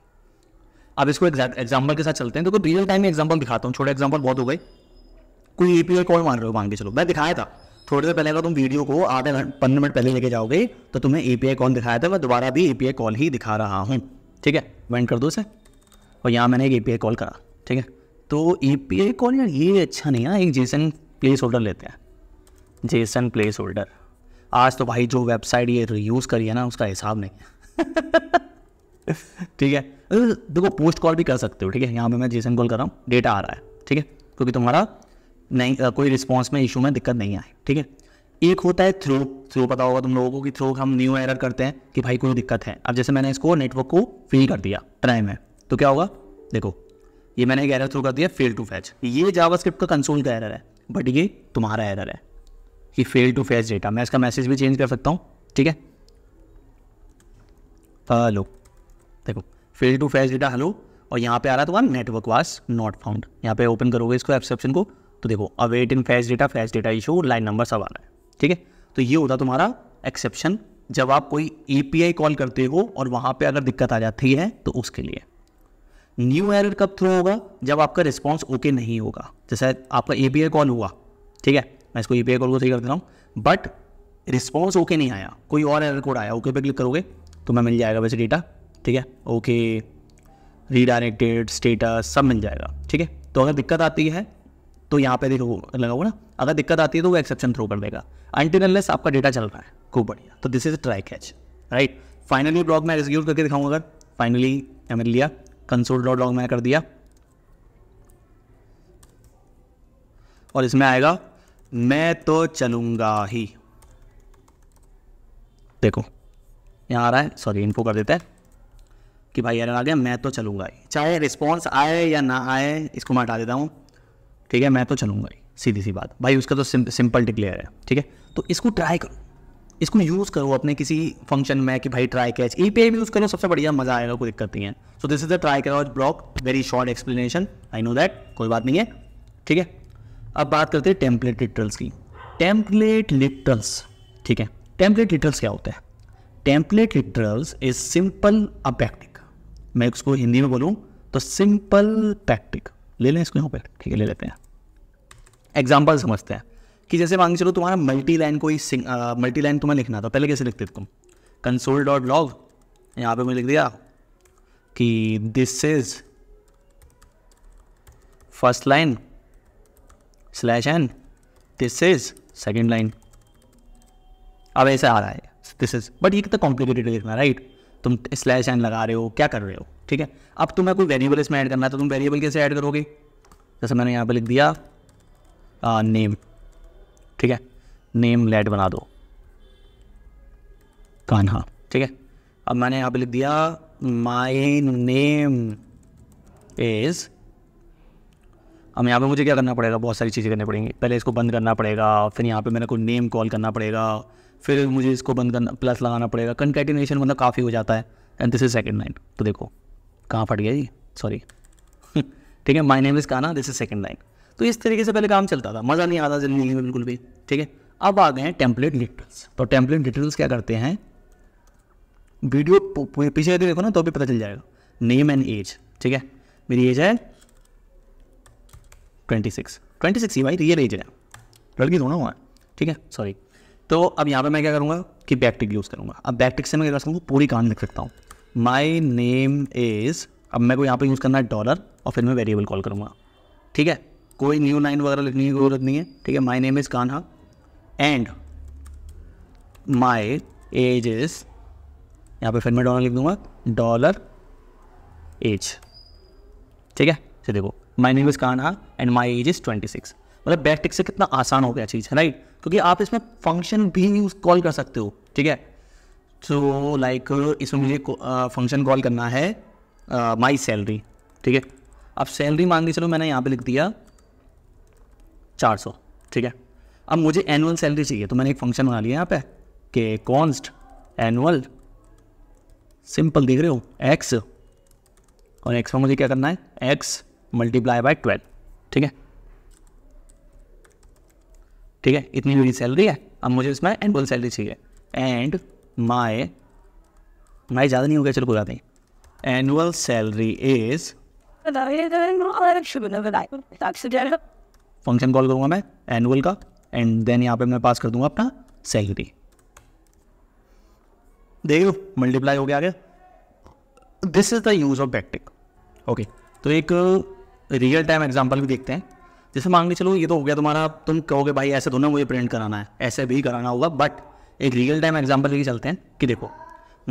अब इसको एग्जाम्पल के साथ चलते हैं तो रियल टाइम में एग्जाम्पल दिखाता हूँ छोटे एग्जाम्पल बहुत हो गए कोई ए पी कॉल मान रहे हो मान के चलो मैं दिखाया था थोड़ी देर पहले अगर तुम वीडियो को आधे घंटे पंद्रह मिनट पहले लेके जाओगे तो तुम्हें ए कॉल दिखाया था मैं दोबारा भी ए कॉल ही दिखा रहा हूँ ठीक है वेंट कर दो उसे और यहाँ मैंने एक ए कॉल करा ठीक है तो ए कॉल यार ये अच्छा नहीं है एक जेसन प्लेस होल्डर लेते हैं जेसन प्लेस होल्डर आज तो भाई जो वेबसाइट ये यूज़ करी है ना उसका हिसाब नहीं ठीक है देखो पोस्ट कॉल भी कर सकते हो ठीक है यहाँ पे मैं जेसन कॉल कर रहा हूँ डेटा आ रहा है ठीक है क्योंकि तुम्हारा नहीं आ, कोई रिस्पॉन्स में इशू में दिक्कत नहीं आए ठीक है एक होता है थ्रो थ्रो पता होगा तुम लोगों को कि थ्रो हम न्यू एरर करते हैं कि भाई कोई दिक्कत है अब जैसे मैंने इसको नेटवर्क को फेल कर दिया ट्राई में तो क्या होगा देखो ये मैंने एक एरर थ्रो कर दिया फेल टू फैच ये जावास्क्रिप्ट का कंसोल का एरर है बट ये तुम्हारा एरर है कि फेल टू फैच डेटा मैं इसका मैसेज भी चेंज कर सकता हूँ ठीक है हेलो देखो fail to fetch data hello और यहाँ पे आ रहा है one network was not found यहाँ पे ओपन करोगे इसको एप्सप्शन को तो देखो await in fetch data fetch data issue line number सब आना है ठीक है तो ये होता तुम्हारा एक्सेप्शन जब आप कोई एपीआई कॉल करते हो और वहाँ पे अगर दिक्कत आ जाती है तो उसके लिए न्यू एरर कब थ्रो होगा जब आपका रिस्पॉन्स ओके नहीं होगा जैसे आपका ए कॉल हुआ ठीक है मैं इसको ए कॉल को सही कर दे रहा हूँ बट रिस्पॉन्स ओके नहीं आया कोई और एरर कोड आया ओके पे क्लिक करोगे तो मैं मिल जाएगा वैसे डेटा ठीक है ओके रीडायरेक्टेड स्टेटस सब मिल जाएगा ठीक है तो अगर दिक्कत आती है तो यहाँ पे देखो लगा ना अगर दिक्कत आती है तो वो एक्सेप्शन थ्रो कर देगा अनटिनलेस आपका डेटा चल रहा है खूब बढ़िया तो this is try catch right finally block मैं एग्जीक्यूट करके दिखाऊंगा अगर फाइनली हमें लिया कंसोल डॉट लॉग मैं कर दिया और इसमें आएगा मैं तो चलूंगा ही देखो यहाँ आ रहा है सॉरी इन्फो कर देता है कि भाई यार आ गया मैं तो चलूंगा ही चाहे रिस्पॉन्स आए या ना आए इसको मैं हटा देता हूँ ठीक है मैं तो चलूंगा ही सीधी सी बात भाई उसका तो सिम, सिंपल डिक्लेयर है ठीक है तो इसको ट्राई करो इसको यूज़ करो अपने किसी फंक्शन में कि भाई ट्राई कैच ई पे भी यूज़ करो सबसे बढ़िया मज़ा आएगा कोई दिक्कत नहीं है so this is the try catch block very short explanation I know that कोई बात नहीं है ठीक है अब बात करते हैं टेम्पलेट लिटरल्स की टेम्पलेट लिटरल्स ठीक है टेम्पलेट लिटरल्स क्या होता है टेम्पलेट लिटरल्स इज सिंपल अपैक्टिक मैं उसको हिंदी में बोलूँ तो सिंपल पैक्टिक ले लें इसको यहाँ पर ठीक है ले लेते हैं एग्जाम्पल समझते हैं कि जैसे मान चलो तुम्हारा मल्टी लाइन कोई मल्टी लाइन तुम्हें लिखना था पहले कैसे लिखते थे तुम कंसोल डॉट लॉग यहाँ पे मैं लिख दिया कि this is first line slash n this is second line अब ऐसे आ रहा है दिस इज बट ये कितना कॉम्प्लिकेटेड लिखना राइट तुम स्लैश एन लगा रहे हो क्या कर रहे हो ठीक है अब तुम्हें कोई वेरिएबल इसमें ऐड करना है तो तुम वेरिएबल कैसे ऐड करोगे जैसे मैंने यहाँ पर लिख दिया नेम ठीक है नेम लेट बना दो कान्हा ठीक है अब मैंने यहाँ पे लिख दिया माय नेम इज़ अब यहाँ पे मुझे क्या करना पड़ेगा बहुत सारी चीज़ें करनी पड़ेंगी पहले इसको बंद करना पड़ेगा फिर यहाँ पे मैंने कोई नेम कॉल करना पड़ेगा फिर मुझे इसको बंद करना प्लस लगाना पड़ेगा कंकेटिनेशन मतलब काफ़ी हो जाता है and this is second line तो देखो कहाँ फट गया जी सॉरी ठीक है माई नेम इज़ ना दिस इज़ सेकेंड लाइन तो इस तरीके से पहले काम चलता था मज़ा नहीं आता जल्दी में बिल्कुल भी ठीक है अब आ गए हैं टेम्पलेट डिटेल्स तो टेम्पलेट डिटेल्स क्या करते हैं वीडियो पीछे देखो ना तो भी पता चल जाएगा नेम एंड एज ठीक है मेरी एज है ट्वेंटी सिक्स ट्वेंटी सिक्स ही भाई रियल एज है लड़की दोनों हुआ ठीक है सॉरी तो अब यहाँ पे मैं क्या करूँगा कि बैकटिक यूज़ करूँगा अब बैकटिक से मैं क्या कर सकता हूँ पूरी कहानी लिख सकता हूँ माई नेम इज़ अब मैं को यहाँ पे यूज़ करना है डॉलर और फिर मैं वेरिएबल कॉल करूँगा ठीक है कोई न्यू लाइन वगैरह लिखने की जरूरत नहीं है ठीक है my name is Kanha and my age is यहाँ पे फिर मैं डॉलर लिख दूंगा डॉलर एज ठीक है तो देखो my name is Kanha and my age is twenty six मतलब बैक टिक से कितना आसान हो गया चीज़ है राइट क्योंकि आप इसमें फंक्शन भी यूज कॉल कर सकते हो ठीक है सो लाइक इसमें मुझे फंक्शन कॉल करना है माई सैलरी ठीक है अब सैलरी मान ली चलो मैंने यहाँ पे लिख दिया चार सौ ठीक है अब मुझे एनुअल सैलरी चाहिए तो मैंने एक फंक्शन बना लिया यहाँ पे कि कॉन्स्ट एनुअल सिंपल देख रहे हो एक्स और एक्स में मुझे क्या करना है एक्स मल्टीप्लाई बाय ट्वेल्व ठीक है ठीक है इतनी मेरी सैलरी है अब मुझे इसमें एनुअल सैलरी चाहिए एंड माय माय ज़्यादा नहीं हो गया चलो कोई बात नहीं annual salary is function call करूँगा मैं एनुअल का एंड देन यहाँ पे मैं पास कर दूंगा अपना सैलरी देख लो मल्टीप्लाई हो गया आगे this is the use of backtick okay तो एक रियल टाइम एग्जाम्पल भी देखते हैं जैसे मान के चलो ये तो हो गया तुम्हारा तुम कहोगे भाई ऐसे दोनों मुझे प्रिंट कराना है ऐसे भी कराना होगा बट एक रियल टाइम एग्जाम्पल लेके चलते हैं कि देखो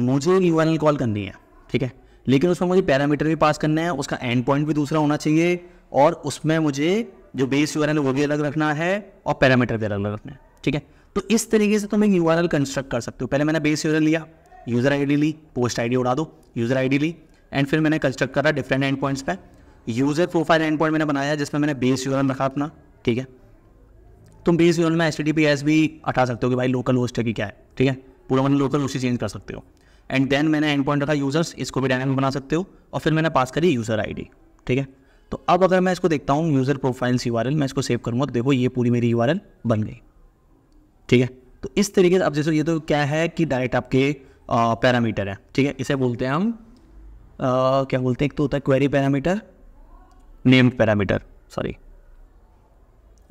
मुझे यू कॉल करनी है ठीक है लेकिन उसमें मुझे पैरामीटर भी पास करना है उसका एंड पॉइंट भी दूसरा होना चाहिए और उसमें मुझे जो बेस यू वो भी अलग रखना है और पैरामीटर भी अलग अलग रखना है ठीक है तो इस तरीके से तुम एक यू कंस्ट्रक्ट कर सकते हो पहले मैंने बेस यू लिया यूज़र आई ली पोस्ट आई उड़ा दो यूज़र आई ली एंड फिर मैंने कंस्ट्रक्ट करा डिफरेंट एंड पॉइंट्स पर यूज़र प्रोफाइल एंड पॉइंट मैंने बनाया जिसमें मैंने बेस यूरल रखा अपना ठीक है तुम बेस यूरल में एस टी पी एस भी हटा सकते हो कि भाई लोकल होस्ट है कि क्या है ठीक है पूरा मैंने लोकल उसी चेंज कर सकते हो एंड देन मैंने एंड पॉइंट रखा यूज़र्स इसको भी डायनेमिक बना सकते हो और फिर मैंने पास करी यूज़र आई ठीक है तो अब अगर मैं इसको देखता हूँ यूज़र प्रोफाइल्स यू मैं इसको सेव करूँगा तो देखो ये पूरी मेरी यू बन गई ठीक है तो इस तरीके से अब जैसे ये तो क्या है कि डायरेक्ट आपके पैरामीटर है ठीक है इसे बोलते हैं हम आ, क्या बोलते हैं एक तो होता है query parameter name parameter sorry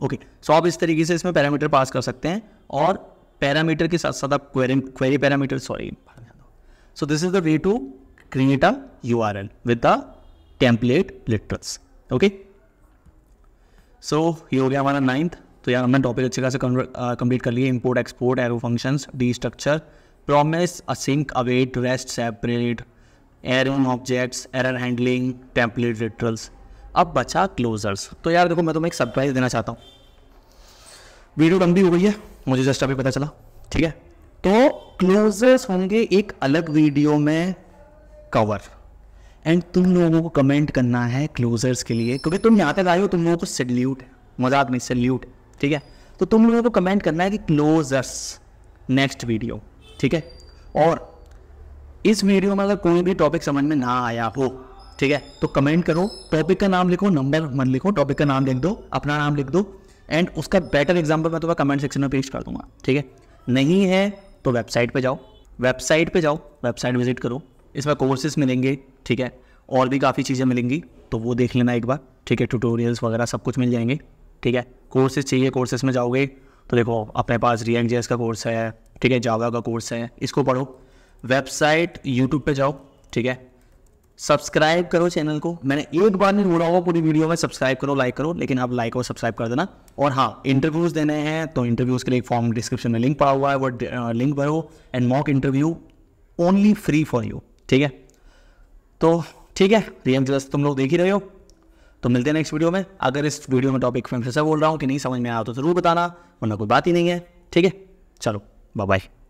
okay so आप इस तरीके से इसमें पैरामीटर पास कर सकते हैं और पैरामीटर के साथ साथ आप query query parameter sorry so this is the way to U R L with the template literals okay so ये हो गया हमारा नाइन्थ तो यार हमने टॉपिक अच्छे खासे कंप्लीट कर लिए import export arrow functions destructure promise async await rest separate array objects error handling template literals अब बचा क्लोजर्स तो यार देखो मैं तुम्हें एक सरप्राइज़ देना चाहता हूँ वीडियो लंबी हो गई है मुझे जस्ट अभी पता चला ठीक है तो क्लोजर्स होंगे एक अलग वीडियो में कवर एंड तुम लोगों को कमेंट करना है क्लोजर्स के लिए क्योंकि तुम यहाँ तक आए हो तुम लोगों को सल्यूट है मजाक नहीं सल्यूट ठीक है तो तुम लोगों को कमेंट करना है कि क्लोजर्स नेक्स्ट वीडियो ठीक है और इस वीडियो में अगर कोई भी टॉपिक समझ में ना आया हो ठीक है तो कमेंट करो टॉपिक का नाम लिखो नंबर मन लिखो टॉपिक का नाम लिख दो अपना नाम लिख दो एंड उसका बेटर एग्जाम्पल मैं तुम्हारा कमेंट सेक्शन में पेश कर दूंगा ठीक है नहीं है तो वेबसाइट पे जाओ वेबसाइट पे जाओ वेबसाइट विजिट करो इसमें कोर्सेज मिलेंगे ठीक है और भी काफ़ी चीज़ें मिलेंगी तो वो देख लेना एक बार ठीक है ट्यूटोरियल्स वगैरह सब कुछ मिल जाएंगे ठीक है कोर्सेज चाहिए कोर्सेज में जाओगे तो देखो अपने पास रिएक्ट जेएस का कोर्स है ठीक है जावा का कोर्स है इसको पढ़ो वेबसाइट यूट्यूब पे जाओ ठीक है सब्सक्राइब करो चैनल को मैंने एक बार नहीं बोला होगा पूरी वीडियो में सब्सक्राइब करो लाइक करो लेकिन आप लाइक और सब्सक्राइब कर देना और हाँ इंटरव्यूज़ देने हैं तो इंटरव्यूज़ के लिए फॉर्म डिस्क्रिप्शन में लिंक पड़ा हुआ है वो लिंक भरो and mock interview only free for you ठीक है तो ठीक है रियम जस्ट तुम लोग देख ही रहे हो तो मिलते हैं नेक्स्ट वीडियो में अगर इस वीडियो में टॉपिक फिर से बोल रहा हूँ कि नहीं समझ में आया तो ज़रूर बताना वरना कोई बात ही नहीं है ठीक है चलो बाय बाय